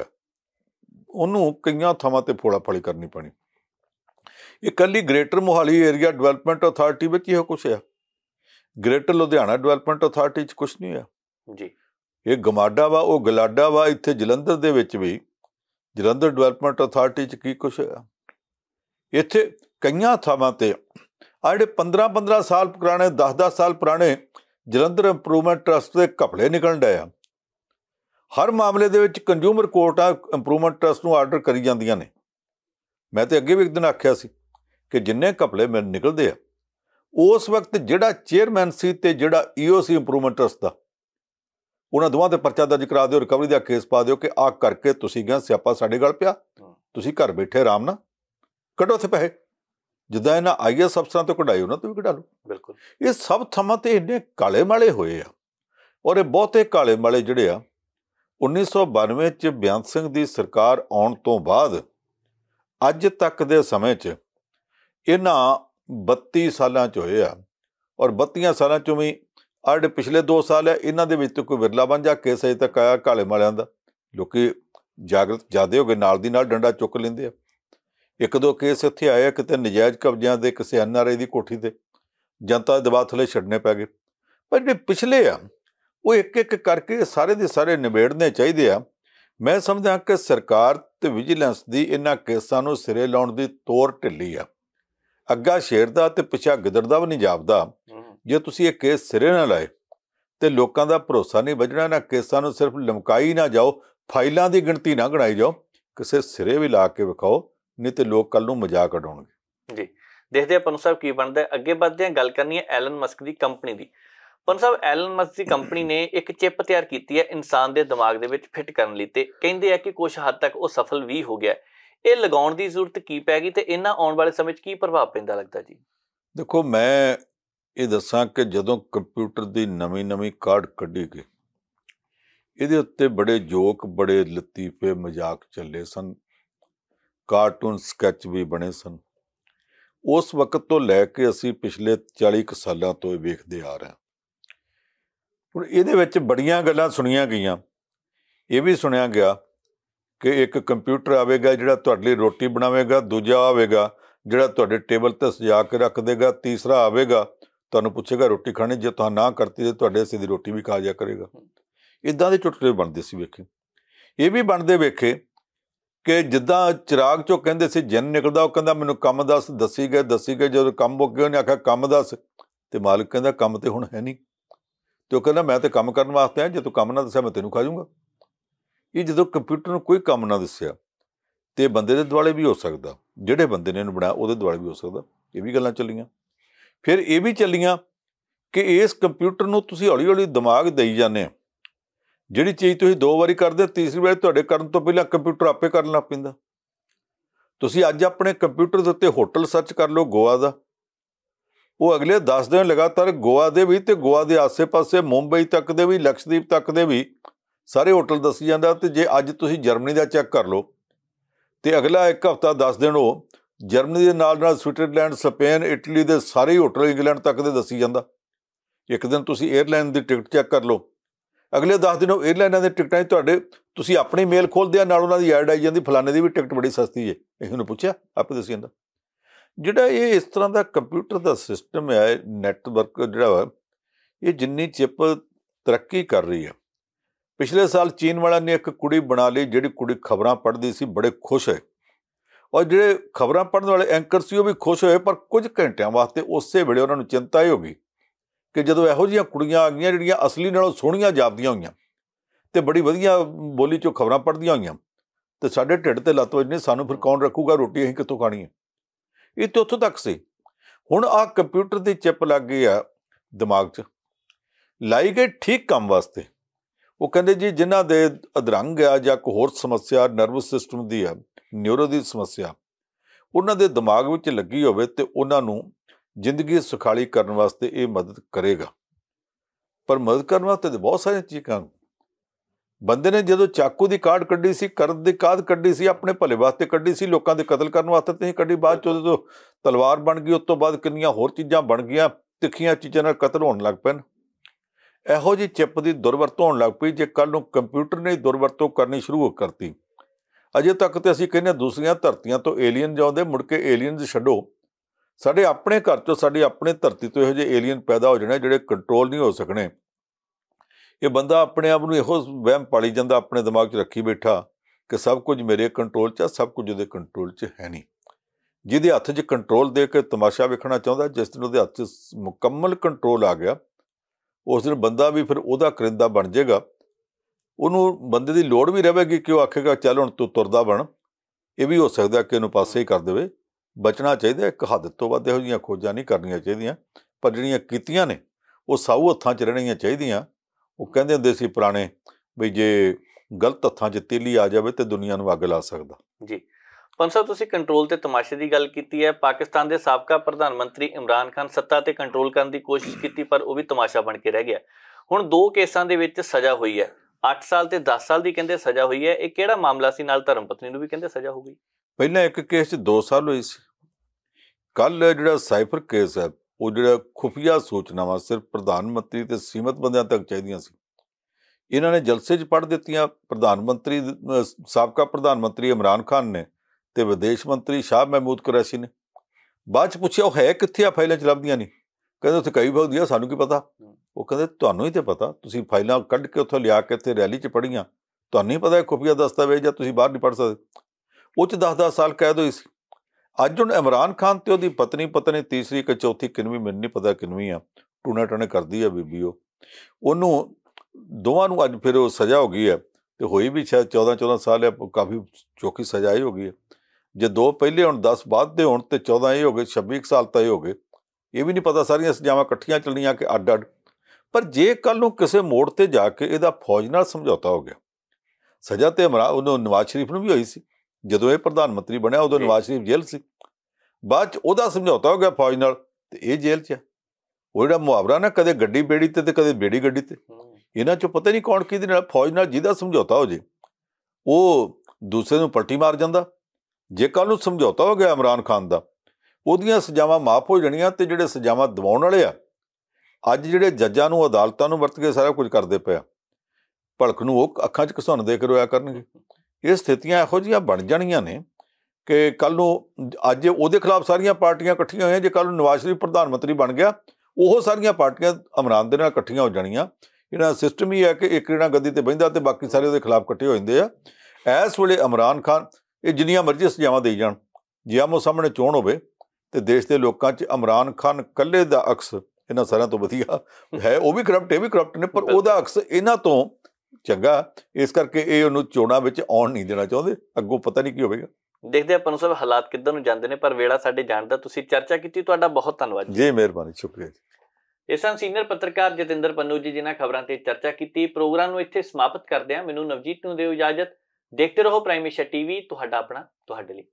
ਉਹਨੂੰ ਕਈਆਂ ਥਾਵਾਂ ਤੇ ਫੋੜਾ ਫੜੀ ਕਰਨੀ ਪਣੀ ਇਹ ਕੱਲੀ greater Mohali area development authority ਵਿੱਚ ਇਹੋ ਕੁਝ ਆ ਗ੍ਰੇਟਰ ਲੁਧਿਆਣਾ ਡਿਵੈਲਪਮੈਂਟ ਅਥਾਰਟੀ 'ਚ ਕੁਝ ਨਹੀਂ ਆ ਜੀ ਇਹ ਗਮਾਡਾ ਵਾ ਉਹ ਗਲਾਡਾ ਵਾ ਇੱਥੇ ਜਲੰਧਰ ਦੇ ਵਿੱਚ ਵੀ ਜਲੰਧਰ ਡਿਵੈਲਪਮੈਂਟ ਅਥਾਰਟੀ 'ਚ ਕੀ ਕੁਝ ਆ ਇੱਥੇ ਕਈਆਂ ਥਾਵਾਂ ਤੇ ਆ ਜਿਹੜੇ 15 15 ਸਾਲ ਪੁਰਾਣੇ 10 10 ਸਾਲ ਪੁਰਾਣੇ ਜਲੰਧਰ ਇੰਪਰੂਵਮੈਂਟ ਟਰਸਟ ਦੇ ਘਪਲੇ ਨਿਕਲਣ ਡਏ ਆ ਹਰ ਮਾਮਲੇ ਦੇ ਵਿੱਚ ਕੰਜ਼ਿਊਮਰ ਕੋਰਟਾਂ ਇੰਪਰੂਵਮੈਂਟ ਟਰਸਟ ਨੂੰ ਆਰਡਰ ਕਰੀ ਜਾਂਦੀਆਂ ਨੇ ਮੈਂ ਤੇ ਅੱਗੇ ਵੀ ਇੱਕ ਦਿਨ ਆਖਿਆ ਸੀ ਕਿ ਜਿੰਨੇ ਘਪਲੇ ਮੈਨੂੰ ਨਿਕਲਦੇ ਆ ਉਸ ਵਕਤ ਜਿਹੜਾ ਚੇਅਰਮੈਨ ਸੀ ਤੇ ਜਿਹੜਾ ਈਓਸੀ ਇੰਪਰੂਵਮੈਂਟ ਟਰਸਟ ਦਾ ਉਹਨਾਂ ਦੋਵਾਂ ਤੇ ਪਰਚਾ ਦਰਜ ਕਰਾ ਦਿਓ ਰਿਕਵਰੀ ਦਾ ਕੇਸ ਪਾ ਦਿਓ ਕਿ ਆ ਕਰਕੇ ਤੁਸੀਂ ਗਿਆ ਸਿਆਪਾ ਸਾਡੇ ਗਲ ਪਿਆ ਤੁਸੀਂ ਘਰ ਬੈਠੇ ਆਰਾਮ ਨਾਲ ਕੱਢੋ ਤੇ ਪੈਸੇ ਜਿੱਦਾਂ ਇਹਨਾਂ ਆਈਐਸ ਅਫਸਰਾਂ ਤੋਂ ਕਢਾਈ ਉਹਨਾਂ ਤੋਂ ਵੀ ਕਢਾ ਲਓ ਬਿਲਕੁਲ ਇਹ ਸਭ ਥਮਾਂ ਤੇ ਇੰਨੇ ਕਾਲੇ ਮਾਲੇ ਹੋਏ ਆ ਔਰ ਇਹ ਬਹੁਤੇ ਕਾਲੇ ਮਾਲੇ ਜਿਹੜੇ ਆ 1992 ਚ ਬਿਆਨ ਸਿੰਘ ਦੀ ਸਰਕਾਰ ਆਉਣ ਤੋਂ ਬਾਅਦ ਅੱਜ ਤੱਕ ਦੇ ਸਮੇਂ 'ਚ ਇਹਨਾਂ 32 ਸਾਲਾਂ 'ਚ ਹੋਏ ਆ ਔਰ 32 ਸਾਲਾਂ 'ਚੋਂ ਵੀ ਅੜ ਪਿਛਲੇ 2 ਸਾਲ ਇਹਨਾਂ ਦੇ ਵਿੱਚ ਤਾਂ ਕੋਈ ਵਿਰਲਾ ਬਣ ਜਾ ਕੇਸ ਅਜੇ ਤੱਕ ਆਇਆ ਕਾਲੇ ਮਾਲਿਆਂ ਦਾ ਲੋਕੀ ਜਾਗਰਤ ਜਾਦੇ ਹੋ ਗਏ ਨਾਲ ਦੀ ਨਾਲ ਡੰਡਾ ਚੁੱਕ ਲੈਂਦੇ ਆ ਇੱਕ ਦੋ ਕੇਸ ਇੱਥੇ ਆਇਆ ਕਿਤੇ ਨਜਾਇਜ਼ ਕਬਜ਼ਿਆਂ ਦੇ ਕਿਸੇ ਐਨਆਰਆਈ ਦੀ ਕੋਠੀ ਤੇ ਜਨਤਾ ਦੇ ਦਬਾਅ ਥਲੇ ਛੱਡਨੇ ਪੈ ਗਏ ਪਰ ਜਿਹੜੇ ਪਿਛਲੇ ਆ ਉਹ ਇੱਕ ਇੱਕ ਕਰਕੇ ਸਾਰੇ ਦੇ ਸਾਰੇ ਨਿਬੇੜਨੇ ਚਾਹੀਦੇ ਆ ਮੈਂ ਸਮਝਦਾ ਕਿ ਸਰਕਾਰ ਤੇ ਵਿਜੀਲੈਂਸ ਦੀ ਇਹਨਾਂ ਕੇਸਾਂ ਨੂੰ ਸਿਰੇ ਲਾਉਣ ਦੀ ਤੋਰ ਢਿੱਲੀ ਆ ਅੱਗਾ ਸ਼ੇਰ ਦਾ ਤੇ ਪਿਛਾ ਗਿੱਦੜ ਦਾ ਵੀ ਨਹੀਂ ਜਾਪਦਾ ਜੇ ਤੁਸੀਂ ਇਹ ਕੇਸ ਸਿਰੇ ਨਾ ਲਾਏ ਤੇ ਲੋਕਾਂ ਦਾ ਭਰੋਸਾ ਨਹੀਂ ਵੱਜਣਾ ਨਾ ਕੇਸਾਂ ਨੂੰ ਸਿਰਫ ਲਮਕਾਈ ਨਾ ਜਾਓ ਫਾਈਲਾਂ ਦੀ ਗਿਣਤੀ ਨਾ ਘੜਾਈ ਜਾਓ ਕਿਸੇ ਸਿਰੇ ਵੀ ਲਾ ਕੇ ਵਿਖਾਓ ਨਹੀਂ ਤੇ ਲੋਕ ਕੱਲ ਨੂੰ ਮਜ਼ਾਕ ਉਡਾਉਣਗੇ ਜੀ ਦੇਖਦੇ ਆਪਾਂ ਨੂੰ ਸਾਹਿਬ ਕੀ ਬਣਦਾ ਅੱਗੇ ਵੱਧਦੇ ਆ ਗੱਲ ਕਰਨੀ ਹੈ ਐਲਨ ਮਸਕ ਦੀ ਕੰਪਨੀ ਦੀ ਪਰ ਸਾਹਿਬ ਐਲਨ ਮਸਕ ਦੀ ਕੰਪਨੀ ਨੇ ਇੱਕ ਚਿਪ ਤਿਆਰ ਕੀਤੀ ਹੈ ਇਨਸਾਨ ਦੇ ਦਿਮਾਗ ਦੇ ਵਿੱਚ ਫਿੱਟ ਕਰਨ ਲਈ ਤੇ ਕਹਿੰਦੇ ਆ ਕਿ ਕੁਝ ਹੱਦ ਤੱਕ ਉਹ ਸਫਲ ਵੀ ਹੋ ਗਿਆ ਹੈ ਇਹ ਲਗਾਉਣ ਦੀ ਜ਼ਰੂਰਤ ਕੀ ਪੈ ਗਈ ਤੇ ਇਹਨਾਂ ਆਉਣ ਵਾਲੇ ਸਮੇਂ 'ਚ ਕੀ ਪ੍ਰਭਾਵ ਪੈਂਦਾ ਲੱਗਦਾ ਜੀ ਦੇਖੋ ਮੈਂ ਇਹ ਦੱਸਾਂ ਕਿ ਜਦੋਂ ਕੰਪਿਊਟਰ ਦੀ ਨਵੀਂ-ਨਵੀਂ ਕਾਢ ਕੱਢੀ ਗਈ ਇਹਦੇ ਉੱਤੇ ਬੜੇ ਜੋਕ ਬੜੇ ਲਤੀਫੇ ਮਜ਼ਾਕ ਚੱਲੇ ਸਨ ਕਾਰਟੂਨ ਸਕੈਚ ਵੀ ਬਣੇ ਸਨ ਉਸ ਵਕਤ ਤੋਂ ਲੈ ਕੇ ਅਸੀਂ ਪਿਛਲੇ 40 ਸਾਲਾਂ ਤੋਂ ਇਹ ਵੇਖਦੇ ਆ ਰਹੇ ਹਾਂ ਹੁਣ ਇਹਦੇ ਵਿੱਚ ਬੜੀਆਂ ਗੱਲਾਂ ਸੁਣੀਆਂ ਗਈਆਂ ਇਹ ਵੀ ਸੁਣਿਆ ਗਿਆ ਕਿ ਇੱਕ ਕੰਪਿਊਟਰ ਆਵੇਗਾ ਜਿਹੜਾ ਤੁਹਾਡੇ ਲਈ ਰੋਟੀ ਬਣਾਵੇਗਾ ਦੂਜਾ ਆਵੇਗਾ ਜਿਹੜਾ ਤੁਹਾਡੇ ਟੇਬਲ ਤੇ ਸਜਾ ਕੇ ਰੱਖ ਦੇਗਾ ਤੀਸਰਾ ਆਵੇਗਾ ਤੁਹਾਨੂੰ ਪੁੱਛੇਗਾ ਰੋਟੀ ਖਾਣੀ ਜੇ ਤੁਹਾਨੂੰ ਨਾ ਕਰਤੀ ਤੇ ਤੁਹਾਡੇ ਸਿੱਧੀ ਦੀ ਰੋਟੀ ਵੀ ਖਾ ਜਾ ਕਰੇਗਾ ਇਦਾਂ ਦੇ ਚੁਟਕਲੇ ਬਣਦੇ ਸੀ ਵੇਖੇ ਇਹ ਵੀ ਬਣਦੇ ਵੇਖੇ ਕਿ ਜਿੱਦਾਂ ਚਿਰਾਗ ਚੋਂ ਕਹਿੰਦੇ ਸੀ ਜਨ ਨਿਕਲਦਾ ਉਹ ਕਹਿੰਦਾ ਮੈਨੂੰ ਕੰਮ ਦੱਸ ਦੱਸੀ ਗਏ ਦੱਸੀ ਗਏ ਜਦੋਂ ਕੰਮ ਹੋ ਗਿਆ ਉਹਨੇ ਆਖਿਆ ਕੰਮ ਦੱਸ ਤੇ ਮਾਲਕ ਕਹਿੰਦਾ ਕੰਮ ਤੇ ਹੁਣ ਹੈ ਨਹੀਂ ਤੇ ਉਹ ਕਹਿੰਦਾ ਮੈਂ ਤੇ ਕੰਮ ਕਰਨ ਵਾਸਤੇ ਆ ਜੇ ਤੂੰ ਕੰਮ ਨਾ ਦੱਸਿਆ ਮੈਂ ਤੈਨੂੰ ਖਾ ਜਾਊਂਗਾ ਇਹ ਜਦੋਂ ਕੰਪਿਊਟਰ ਨੂੰ ਕੋਈ ਕੰਮ ਨਾ ਦੱਸਿਆ ਤੇ ਬੰਦੇ ਦੇ ਦੁਆਲੇ ਵੀ ਹੋ ਸਕਦਾ ਜਿਹੜੇ ਬੰਦੇ ਨੇ ਇਹਨੂੰ ਬਣਾਇਆ ਉਹਦੇ ਦੁਆਲੇ ਵੀ ਹੋ ਸਕਦਾ ਇਹ ਵੀ ਗੱਲਾਂ ਚੱਲੀਆਂ ਫਿਰ ਇਹ ਵੀ ਚੱਲੀਆਂ ਕਿ ਇਸ ਕੰਪਿਊਟਰ ਨੂੰ ਤੁਸੀਂ ਹੌਲੀ-ਹੌਲੀ ਦਿਮਾਗ ਦੇਈ ਜਾਂਦੇ ਆ ਜਿਹੜੀ ਚੀਜ਼ ਤੁਸੀਂ ਦੋ ਵਾਰੀ ਕਰਦੇ ਤੀਸਰੀ ਵਾਰ ਤੁਹਾਡੇ ਕਰਨ ਤੋਂ ਪਹਿਲਾਂ ਕੰਪਿਊਟਰ ਆਪੇ ਕਰ ਲੈਣਾ ਪੈਂਦਾ ਤੁਸੀਂ ਅੱਜ ਆਪਣੇ ਕੰਪਿਊਟਰ ਦੇ ਉੱਤੇ ਹੋਟਲ ਸਰਚ ਕਰ ਲਓ ਗੋਆ ਦਾ ਉਹ ਅਗਲੇ 10 ਦਿਨ ਲਗਾਤਾਰ ਗੋਆ ਦੇ ਵੀ ਤੇ ਗੋਆ ਦੇ ਆਸ-ਪਾਸੇ ਮੁੰਬਈ ਤੱਕ ਦੇ ਵੀ ਲਕਸ਼ਦੀਪ ਤੱਕ ਦੇ ਵੀ ਸਾਰੇ ਹੋਟਲ ਦੱਸੀ ਜਾਂਦਾ ਤੇ ਜੇ ਅੱਜ ਤੁਸੀਂ ਜਰਮਨੀ ਦਾ ਚੈੱਕ ਕਰ ਲਓ ਤੇ ਅਗਲਾ ਇੱਕ ਹਫਤਾ 10 ਦਿਨ ਉਹ ਜਰਮਨੀ ਦੇ ਨਾਲ ਨਾਲ ਸਵਿਟਜ਼ਰਲੈਂਡ ਸਪੇਨ ਇਟਲੀ ਦੇ ਸਾਰੇ ਹੋਟਲ ਇੰਗਲੈਂਡ ਤੱਕ ਦੇ ਦੱਸੀ ਜਾਂਦਾ ਇੱਕ ਦਿਨ ਤੁਸੀਂ 에ਅਰਲਾਈਨ ਦੀ ਟਿਕਟ ਚੈੱਕ ਕਰ ਲਓ ਅਗਲੇ 10 ਦਿਨ ਉਹ 에ਅਰਲਾਈਨਾਂ ਦੇ ਟਿਕਟਾਂ ਤੁਹਾਡੇ ਤੁਸੀਂ ਆਪਣੀ ਮੇਲ ਖੋਲਦੇ ਆ ਨਾਲ ਉਹਨਾਂ ਦੀ ਐਡ ਆਈ ਜਾਂਦੀ ਫਲਾਣੇ ਦੀ ਵੀ ਟਿਕਟ ਬੜੀ ਸਸਤੀ ਹੈ ਇਹਨੂੰ ਪੁੱਛਿਆ ਆਪੇ ਦੱਸੀ ਜਾਂਦਾ ਜਿਹੜਾ ਇਹ ਇਸ ਤਰ੍ਹਾਂ ਦਾ ਕੰਪਿਊਟਰ ਦਾ ਸਿਸਟਮ ਹੈ ਨੈਟਵਰਕ ਜਿਹੜਾ ਇਹ ਜਿੰਨੀ ਚਿਪ ਤਰੱਕੀ ਕਰ ਰਹੀ ਹੈ ਪਿਛਲੇ ਸਾਲ ਚੀਨ ਵਾਲਿਆਂ ਨੇ ਇੱਕ ਕੁੜੀ ਬਣਾ ਲਈ ਜਿਹੜੀ ਕੁੜੀ ਖਬਰਾਂ ਪੜ੍ਹਦੀ ਸੀ ਬੜੇ ਖੁਸ਼ ਹੈ ਔਰ ਜਿਹੜੇ ਖਬਰਾਂ ਪੜ੍ਹਨ ਵਾਲੇ ਐਂਕਰ ਸੀ ਉਹ ਵੀ ਖੁਸ਼ ਹੋਏ ਪਰ ਕੁਝ ਘੰਟਿਆਂ ਵਾਸਤੇ ਉਸੇ ਵੇਲੇ ਉਹਨਾਂ ਨੂੰ ਚਿੰਤਾ ਹੀ ਹੋ ਗਈ ਕਿ ਜਦੋਂ ਇਹੋ ਜਿਹੀਆਂ ਕੁੜੀਆਂ ਆ ਗਈਆਂ ਜਿਹੜੀਆਂ ਅਸਲੀ ਨਾਲੋਂ ਸੋਹਣੀਆਂ ਜਾਪਦੀਆਂ ਹੋਈਆਂ ਤੇ ਬੜੀ ਵਧੀਆ ਬੋਲੀ 'ਚੋਂ ਖਬਰਾਂ ਪੜ੍ਹਦੀਆਂ ਹੋਈਆਂ ਤੇ ਸਾਡੇ ਢਿੱਡ ਤੇ ਲੱਤ ਵੱਜਣੀ ਸਾਨੂੰ ਫਿਰ ਕੌਣ ਰੱਖੂਗਾ ਰੋਟੀ ਅਸੀਂ ਕਿੱਥੋਂ ਖਾਣੀ ਹੈ ਇਹ ਤੇ ਉੱਥੋਂ ਤੱਕ ਸੀ ਹੁਣ ਆ ਕੰਪਿਊਟਰ ਦੀ ਚਿਪ ਲੱਗ ਗਈ ਆ ਦਿਮਾਗ 'ਚ ਲਾਈ ਗਈ ਠੀਕ ਕੰਮ ਵਾਸਤੇ ਉਹ ਕਹਿੰਦੇ ਜੀ ਜਿਨ੍ਹਾਂ ਦੇ ਅਧਰੰਗ ਆ ਜਾਂ ਕੋਈ ਹੋਰ ਸਮੱਸਿਆ ਨਰਵਸ ਸਿਸਟਮ ਦੀ ਆ ਨਿਊਰੋ ਦੀ ਸਮੱਸਿਆ ਉਹਨਾਂ ਦੇ ਦਿਮਾਗ ਵਿੱਚ ਲੱਗੀ ਹੋਵੇ ਤੇ ਉਹਨਾਂ ਨੂੰ ਜ਼ਿੰਦਗੀ ਸੁਖਾਲੀ ਕਰਨ ਵਾਸਤੇ ਇਹ ਮਦਦ ਕਰੇਗਾ ਪਰ ਮਦਦ ਕਰਨ ਵਾਸਤੇ ਤੇ ਬਹੁਤ ਸਾਰੀਆਂ ਚੀਜ਼ਾਂ ਬੰਦੇ ਨੇ ਜਦੋਂ ਚਾਕੂ ਦੀ ਕਾਢ ਕੱਢੀ ਸੀ ਕਰਦ ਦੀ ਕਾਢ ਕੱਢੀ ਸੀ ਆਪਣੇ ਭਲੇ ਵਾਸਤੇ ਕੱਢੀ ਸੀ ਲੋਕਾਂ ਦੇ ਕਤਲ ਕਰਨ ਵਾਸਤੇ ਤੇ ਕੱਢੀ ਬਾਅਦ ਚ ਉਹਦੇ ਤੋਂ ਤਲਵਾਰ ਬਣ ਗਈ ਉਸ ਤੋਂ ਬਾਅਦ ਕਿੰਨੀਆਂ ਹੋਰ ਚੀਜ਼ਾਂ ਬਣ ਗਈਆਂ ਤਿੱਖੀਆਂ ਚੀਜ਼ਾਂ ਨਾਲ ਕਤਲ ਹੋਣ ਲੱਗ ਪੈਣ ਇਹੋ ਜੀ ਚਿਪ ਦੀ ਦੁਰਵਰਤੋਂ ਹੋਣ ਲੱਗ ਪਈ ਜੇ ਕੱਲ ਨੂੰ ਕੰਪਿਊਟਰ ਨੇ ਦੁਰਵਰਤੋਂ ਕਰਨੀ ਸ਼ੁਰੂ ਕਰਤੀ ਅਜੇ ਤੱਕ ਤੇ ਅਸੀਂ ਕਹਿੰਦੇ ਦੂਸਰੀਆਂ ਧਰਤੀਆਂ ਤੋਂ ਏਲੀਅਨ ਜਾਂਦੇ ਮੁੜ ਕੇ ਏਲੀਅਨਸ ਛੱਡੋ ਸਾਡੇ ਆਪਣੇ ਘਰ ਚੋਂ ਸਾਡੀ ਆਪਣੇ ਧਰਤੀ ਤੋਂ ਇਹੋ ਜਿਹੇ ਏਲੀਅਨ ਪੈਦਾ ਹੋ ਜਣੇ ਜਿਹੜੇ ਕੰਟਰੋਲ ਨਹੀਂ ਹੋ ਸਕਣੇ ਇਹ ਬੰਦਾ ਆਪਣੇ ਆਪ ਨੂੰ ਇਹੋ ਵਹਿਮ ਪਾਲੀ ਜਾਂਦਾ ਆਪਣੇ ਦਿਮਾਗ 'ਚ ਰੱਖੀ ਬੈਠਾ ਕਿ ਸਭ ਕੁਝ ਮੇਰੇ ਕੰਟਰੋਲ 'ਚ ਆ ਸਭ ਕੁਝ ਉਹਦੇ ਕੰਟਰੋਲ 'ਚ ਹੈ ਨਹੀਂ ਜਿਹਦੇ ਹੱਥ 'ਚ ਕੰਟਰੋਲ ਦੇ ਕੇ ਤਮਾਸ਼ਾ ਵੇਖਣਾ ਚਾਹੁੰਦਾ ਜਿਸ ਦਿਨ ਉਹਦੇ ਹੱਥ 'ਚ ਮੁਕੰਮਲ ਕੰਟਰੋਲ ਆ ਗਿਆ ਉਸ ਦਿਨ ਬੰਦਾ ਵੀ ਫਿਰ ਉਹਦਾ ਕਰਿੰਦਾ ਬਣ ਜਾਏਗਾ ਉਹਨੂੰ ਬੰਦੇ ਦੀ ਲੋੜ ਵੀ ਰਹੇਗੀ ਕਿ ਉਹ ਆਖੇਗਾ ਚੱਲ ਹੁਣ ਤੂੰ ਤੁਰਦਾ ਬਣ ਇਹ ਵੀ ਹੋ ਸਕਦਾ ਕਿ ਉਹਨੂੰ ਪਾਸੇ ਹੀ ਕਰ ਦੇਵੇ ਬਚਣਾ ਚਾਹੀਦਾ ਇੱਕ ਹੱਦ ਤੋਂ ਵੱਧ ਇਹੋ ਜੀਆਂ ਖੋਜਾਂ ਨਹੀਂ ਕਰਨੀਆਂ ਚਾਹੀਦੀਆਂ ਪਰ ਜਿਹੜੀਆਂ ਕੀਤੀਆਂ ਨੇ ਉਹ ਸਾਊ ਹੱਥਾਂ 'ਚ ਰਹਿਣੀਆਂ ਚਾਹੀਦੀਆਂ ਉਹ ਕਹਿੰਦੇ ਹੁੰਦੇ ਸੀ ਪੁਰਾਣੇ ਵੀ ਜੇ ਗਲਤ ਹੱਥਾਂ 'ਚ ਤੇਲੀ ਆ ਜਾਵੇ ਤੇ ਦੁਨੀਆ ਨੂੰ ਅੱਗ ਲਾ ਸਕਦਾ ਜੀ ਪੰਸਾ ਤੁਸੀਂ ਕੰਟਰੋਲ ਤੇ ਤਮਾਸ਼ੇ ਦੀ ਗੱਲ ਕੀਤੀ ਹੈ ਪਾਕਿਸਤਾਨ ਦੇ ਸਾਬਕਾ ਪ੍ਰਧਾਨ ਮੰਤਰੀ ਇਮਰਾਨ ਖਾਨ ਸੱਤਾ ਤੇ ਕੰਟਰੋਲ ਕਰਨ ਦੀ ਕੋਸ਼ਿਸ਼ ਕੀਤੀ ਪਰ ਉਹ ਵੀ ਤਮਾਸ਼ਾ ਬਣ ਕੇ ਰਹਿ ਗਿਆ ਹੁਣ ਦੋ ਕੇਸਾਂ ਦੇ ਵਿੱਚ ਸਜ਼ਾ ਹੋਈ ਹੈ 8 ਸਾਲ ਤੇ 10 ਸਾਲ ਦੀ ਕਹਿੰਦੇ ਸਜ਼ਾ ਹੋਈ ਹੈ ਇਹ ਕਿਹੜਾ ਮਾਮਲਾ ਸੀ ਨਾਲ ਧਰਮ ਪਤਨੀ ਨੂੰ ਵੀ ਕਹਿੰਦੇ ਸਜ਼ਾ ਹੋ ਗਈ ਪਹਿਲਾਂ ਇੱਕ ਕੇਸ 'ਚ 2 ਸਾਲ ਹੋਈ ਸੀ ਕੱਲ ਜਿਹੜਾ ਸਾਈਫਰ ਕੇਸ ਹੈ ਉਹ ਜਿਹੜਾ ਖੁਫੀਆ ਸੂਚਨਾਵਾਂ ਸਿਰਫ ਪ੍ਰਧਾਨ ਮੰਤਰੀ ਤੇ ਸੀਮਤ ਬੰਦਿਆਂ ਤੱਕ ਚਾਹੀਦੀਆਂ ਸੀ ਇਹਨਾਂ ਨੇ ਜਲਸੇ 'ਚ ਪੜ ਦਿੱਤੀਆਂ ਪ੍ਰਧਾਨ ਮੰਤਰੀ ਸਾਬਕਾ ਪ੍ਰਧਾਨ ਮੰਤਰੀ ਇਮਰਾਨ ਖਾਨ ਨੇ ਤੇ ਵਿਦੇਸ਼ ਮੰਤਰੀ ਸ਼ਾਹ ਮਹਿਮੂਦ ਕੁਰੈਸ਼ੀ ਨੇ ਬਾਅਦ ਚ ਪੁੱਛਿਆ ਉਹ ਹੈ ਕਿੱਥੇ ਆ ਫਾਈਲਾਂ ਚ ਲੱਭਦੀਆਂ ਨਹੀਂ ਕਹਿੰਦੇ ਉੱਥੇ ਕਈ ਬਹੁਦੀਆਂ ਸਾਨੂੰ ਕੀ ਪਤਾ ਉਹ ਕਹਿੰਦੇ ਤੁਹਾਨੂੰ ਹੀ ਤੇ ਪਤਾ ਤੁਸੀਂ ਫਾਈਲਾਂ ਕੱਢ ਕੇ ਉੱਥੋਂ ਲਿਆ ਕੇ ਇੱਥੇ ਰੈਲੀ ਚ ਪੜੀਆਂ ਤੁਹਾਨੂੰ ਹੀ ਪਤਾ ਹੈ ਖੁਫੀਆ ਦਸਤਾਵੇਜ਼ ਆ ਤੁਸੀਂ ਬਾਹਰ ਨਹੀਂ ਪੜ ਸਕਦੇ ਉਹ ਚ 10-10 ਸਾਲ ਕੈਦ ਹੋਈ ਸੀ ਅੱਜ ਹੁਣ ਇਮਰਾਨ ਖਾਨ ਤੇ ਉਹਦੀ ਪਤਨੀ ਪਤਨੀ ਤੀਸਰੀ ਕਿ ਚੌਥੀ ਕਿੰਨਵੀਂ ਮੈਨੂੰ ਨਹੀਂ ਪਤਾ ਕਿੰਨਵੀਂ ਆ ਟੂਣਾ ਟਣੇ ਕਰਦੀ ਆ ਬੀਬੀ ਉਹ ਉਹਨੂੰ ਦੋਵਾਂ ਨੂੰ ਅੱਜ ਫਿਰ ਉਹ ਸਜ਼ਾ ਹੋ ਗਈ ਹੈ ਤੇ ਹੋਈ ਵੀ ਸ਼ਾਇਦ 14 14 ਸਾਲ ਹੈ ਕਾਫੀ ਚੌਕੀ ਸਜ਼ਾ ਹੀ ਹੋ ਗਈ ਹੈ ਜੇ ਦੋ ਪਹਿਲੇ ਹੁਣ 10 ਬਾਅਦ ਦੇ ਹੁਣ ਤੇ 14 ਇਹ ਹੋ ਗਏ 26 ਸਾਲ ਤਾਂ ਇਹ ਹੋ ਗਏ ਇਹ ਵੀ ਨਹੀਂ ਪਤਾ ਸਾਰੀਆਂ ਸਜ਼ਾਵਾਂ ਇਕੱਠੀਆਂ ਚੱਲਣੀਆਂ ਕਿ ਅੱਡ ਅੱਡ ਪਰ ਜੇ ਕੱਲ ਨੂੰ ਕਿਸੇ ਮੋੜ ਤੇ ਜਾ ਕੇ ਇਹਦਾ ਫੌਜ ਨਾਲ ਸਮਝੌਤਾ ਹੋ ਗਿਆ ਸਜ਼ਾ ਤੇ ਅਮਰਾ ਉਹਨੂੰ ਨਵਾਜ਼ ਸ਼ਰੀਫ ਨੂੰ ਵੀ ਹੋਈ ਸੀ ਜਦੋਂ ਇਹ ਪ੍ਰਧਾਨ ਮੰਤਰੀ ਬਣਿਆ ਉਦੋਂ ਨਵਾਜ਼ ਸ਼ਰੀਫ ਜੇਲ੍ਹ ਸੀ ਬਾਅਦ ਚ ਉਹਦਾ ਸਮਝੌਤਾ ਹੋ ਗਿਆ ਫੌਜ ਨਾਲ ਤੇ ਇਹ ਜੇਲ੍ਹ 'ਚ ਉਹ ਜਿਹੜਾ ਮੁਹਾਵਰਾ ਨਾ ਕਦੇ ਗੱਡੀ ਬੇੜੀ ਤੇ ਤੇ ਕਦੇ ਬੇੜੀ ਗੱਡੀ ਤੇ ਇਹਨਾਂ 'ਚੋਂ ਪਤਾ ਨਹੀਂ ਕੌਣ ਕਿਹਦੇ ਨਾਲ ਫੌਜ ਨਾਲ ਜਿਹਦਾ ਸਮਝੌਤਾ ਹੋ ਜੇ ਉਹ ਦੂਸਰੇ ਨੂੰ ਪੱਟੀ ਮਾਰ ਜਾਂਦਾ ਜੇ ਕੱਲ ਨੂੰ ਸਮਝੌਤਾ ਹੋ ਗਿਆ ਇਮਰਾਨ ਖਾਨ ਦਾ ਉਹਦੀਆਂ ਸਜ਼ਾਵਾਂ ਮਾਫ ਹੋ ਜਾਣੀਆਂ ਤੇ ਜਿਹੜੇ ਸਜ਼ਾਵਾਂ ਦਿਵਾਉਣ ਵਾਲੇ ਆ ਅੱਜ ਜਿਹੜੇ ਜੱਜਾਂ ਨੂੰ ਅਦਾਲਤਾਂ ਨੂੰ ਵਰਤ ਕੇ ਸਾਰਾ ਕੁਝ ਕਰਦੇ ਪਿਆ ਭਲਕ ਨੂੰ ਉਹ ਅੱਖਾਂ 'ਚ ਘਸਣ ਦੇ ਕੇ ਰੋਇਆ ਕਰਨਗੇ ਇਹ ਸਥਿਤੀਆਂ ਇਹੋ ਜੀਆਂ ਬਣ ਜਾਣੀਆਂ ਨੇ ਕਿ ਕੱਲ ਨੂੰ ਅੱਜ ਉਹਦੇ ਖਿਲਾਫ ਸਾਰੀਆਂ ਪਾਰਟੀਆਂ ਇਕੱਠੀਆਂ ਹੋਈਆਂ ਜੇ ਕੱਲ ਨੂੰ ਨਵਾਜ਼ ਸ਼ਰੀਫ ਪ੍ਰਧਾਨ ਮੰਤਰੀ ਬਣ ਗਿਆ ਉਹ ਸਾਰੀਆਂ ਪਾਰਟੀਆਂ ਇਮਰਾਨ ਦੇ ਨਾਲ ਇਕੱਠੀਆਂ ਹੋ ਜਾਣੀਆਂ ਇਹਨਾਂ ਸਿਸਟਮ ਹੀ ਹੈ ਕਿ ਇੱਕ ਜਿਹੜਾ ਗੱਦੀ ਤੇ ਬੈਂਦਾ ਤੇ ਬਾਕੀ ਸਾਰੇ ਉਹਦੇ ਖਿਲਾਫ ਇਕੱਠੇ ਹੋ ਜਾਂਦੇ ਆ ਇਸ ਵੇਲੇ ਇਮਰਾਨ ਖਾਨ ਇਹ ਜਿੰਨੀਆਂ ਮਰਜ਼ੀ ਸਜ਼ਾਵਾਂ ਦੇਈ ਜਾਣ ਜੇ ਆਮੋ ਸਾਹਮਣੇ ਚੋਣ ਹੋਵੇ ਤੇ ਦੇਸ਼ ਦੇ ਲੋਕਾਂ 'ਚ ਇਮਰਾਨ ਖਾਨ ਕੱਲੇ ਦਾ ਅਕਸ ਇਹਨਾਂ ਸਾਰਿਆਂ ਤੋਂ ਵਧੀਆ ਹੈ ਉਹ ਵੀ ਕਰਪਟ ਹੈ ਵੀ ਕਰਪਟ ਨੇ ਪਰ ਉਹਦਾ ਅਕਸ ਇਹਨਾਂ ਤੋਂ ਚੰਗਾ ਇਸ ਕਰਕੇ ਇਹ ਉਹਨੂੰ ਚੋਣਾਂ ਵਿੱਚ ਆਉਣ ਨਹੀਂ ਦੇਣਾ ਚਾਹੁੰਦੇ ਅੱਗੋਂ ਪਤਾ ਨਹੀਂ ਕੀ ਹੋਵੇਗਾ ਦੇਖਦੇ ਆਪਾਂ ਨੂੰ ਸਭ ਹਾਲਾਤ ਕਿੱਦਾਂ ਨੂੰ ਜਾਂਦੇ ਨੇ ਪਰ ਵੇਲਾ ਸਾਡੇ ਜਾਣ ਦਾ ਤੁਸੀਂ ਚਰਚਾ ਕੀਤੀ ਤੁਹਾਡਾ ਬਹੁਤ ਧੰਨਵਾਦ ਜੀ ਮਿਹਰਬਾਨੀ ਸ਼ੁਕਰੀਆ ਜੀ ਇਸਾਂ ਸੀਨੀਅਰ ਪੱਤਰਕਾਰ ਜਤਿੰਦਰ ਪੰਨੂ ਜੀ ਜਿਨ੍ਹਾਂ ਖਬਰਾਂ ਤੇ ਚਰਚਾ ਕੀਤੀ ਪ੍ਰੋਗਰਾਮ ਨੂੰ ਇੱਥੇ ਸਮਾਪਤ ਕਰਦੇ ਹਾਂ ਮੈਨੂੰ ਨਵਜੀਤ ਨੂੰ ਦਿਓ ਇਜਾਜ਼ਤ ਦੇਖਦੇ ਰਹੋ ਪ੍ਰਾਈਮੇਸ਼ਾ ਟੀਵੀ ਤੁਹਾਡਾ ਆਪਣਾ ਤੁਹਾਡੇ ਲਈ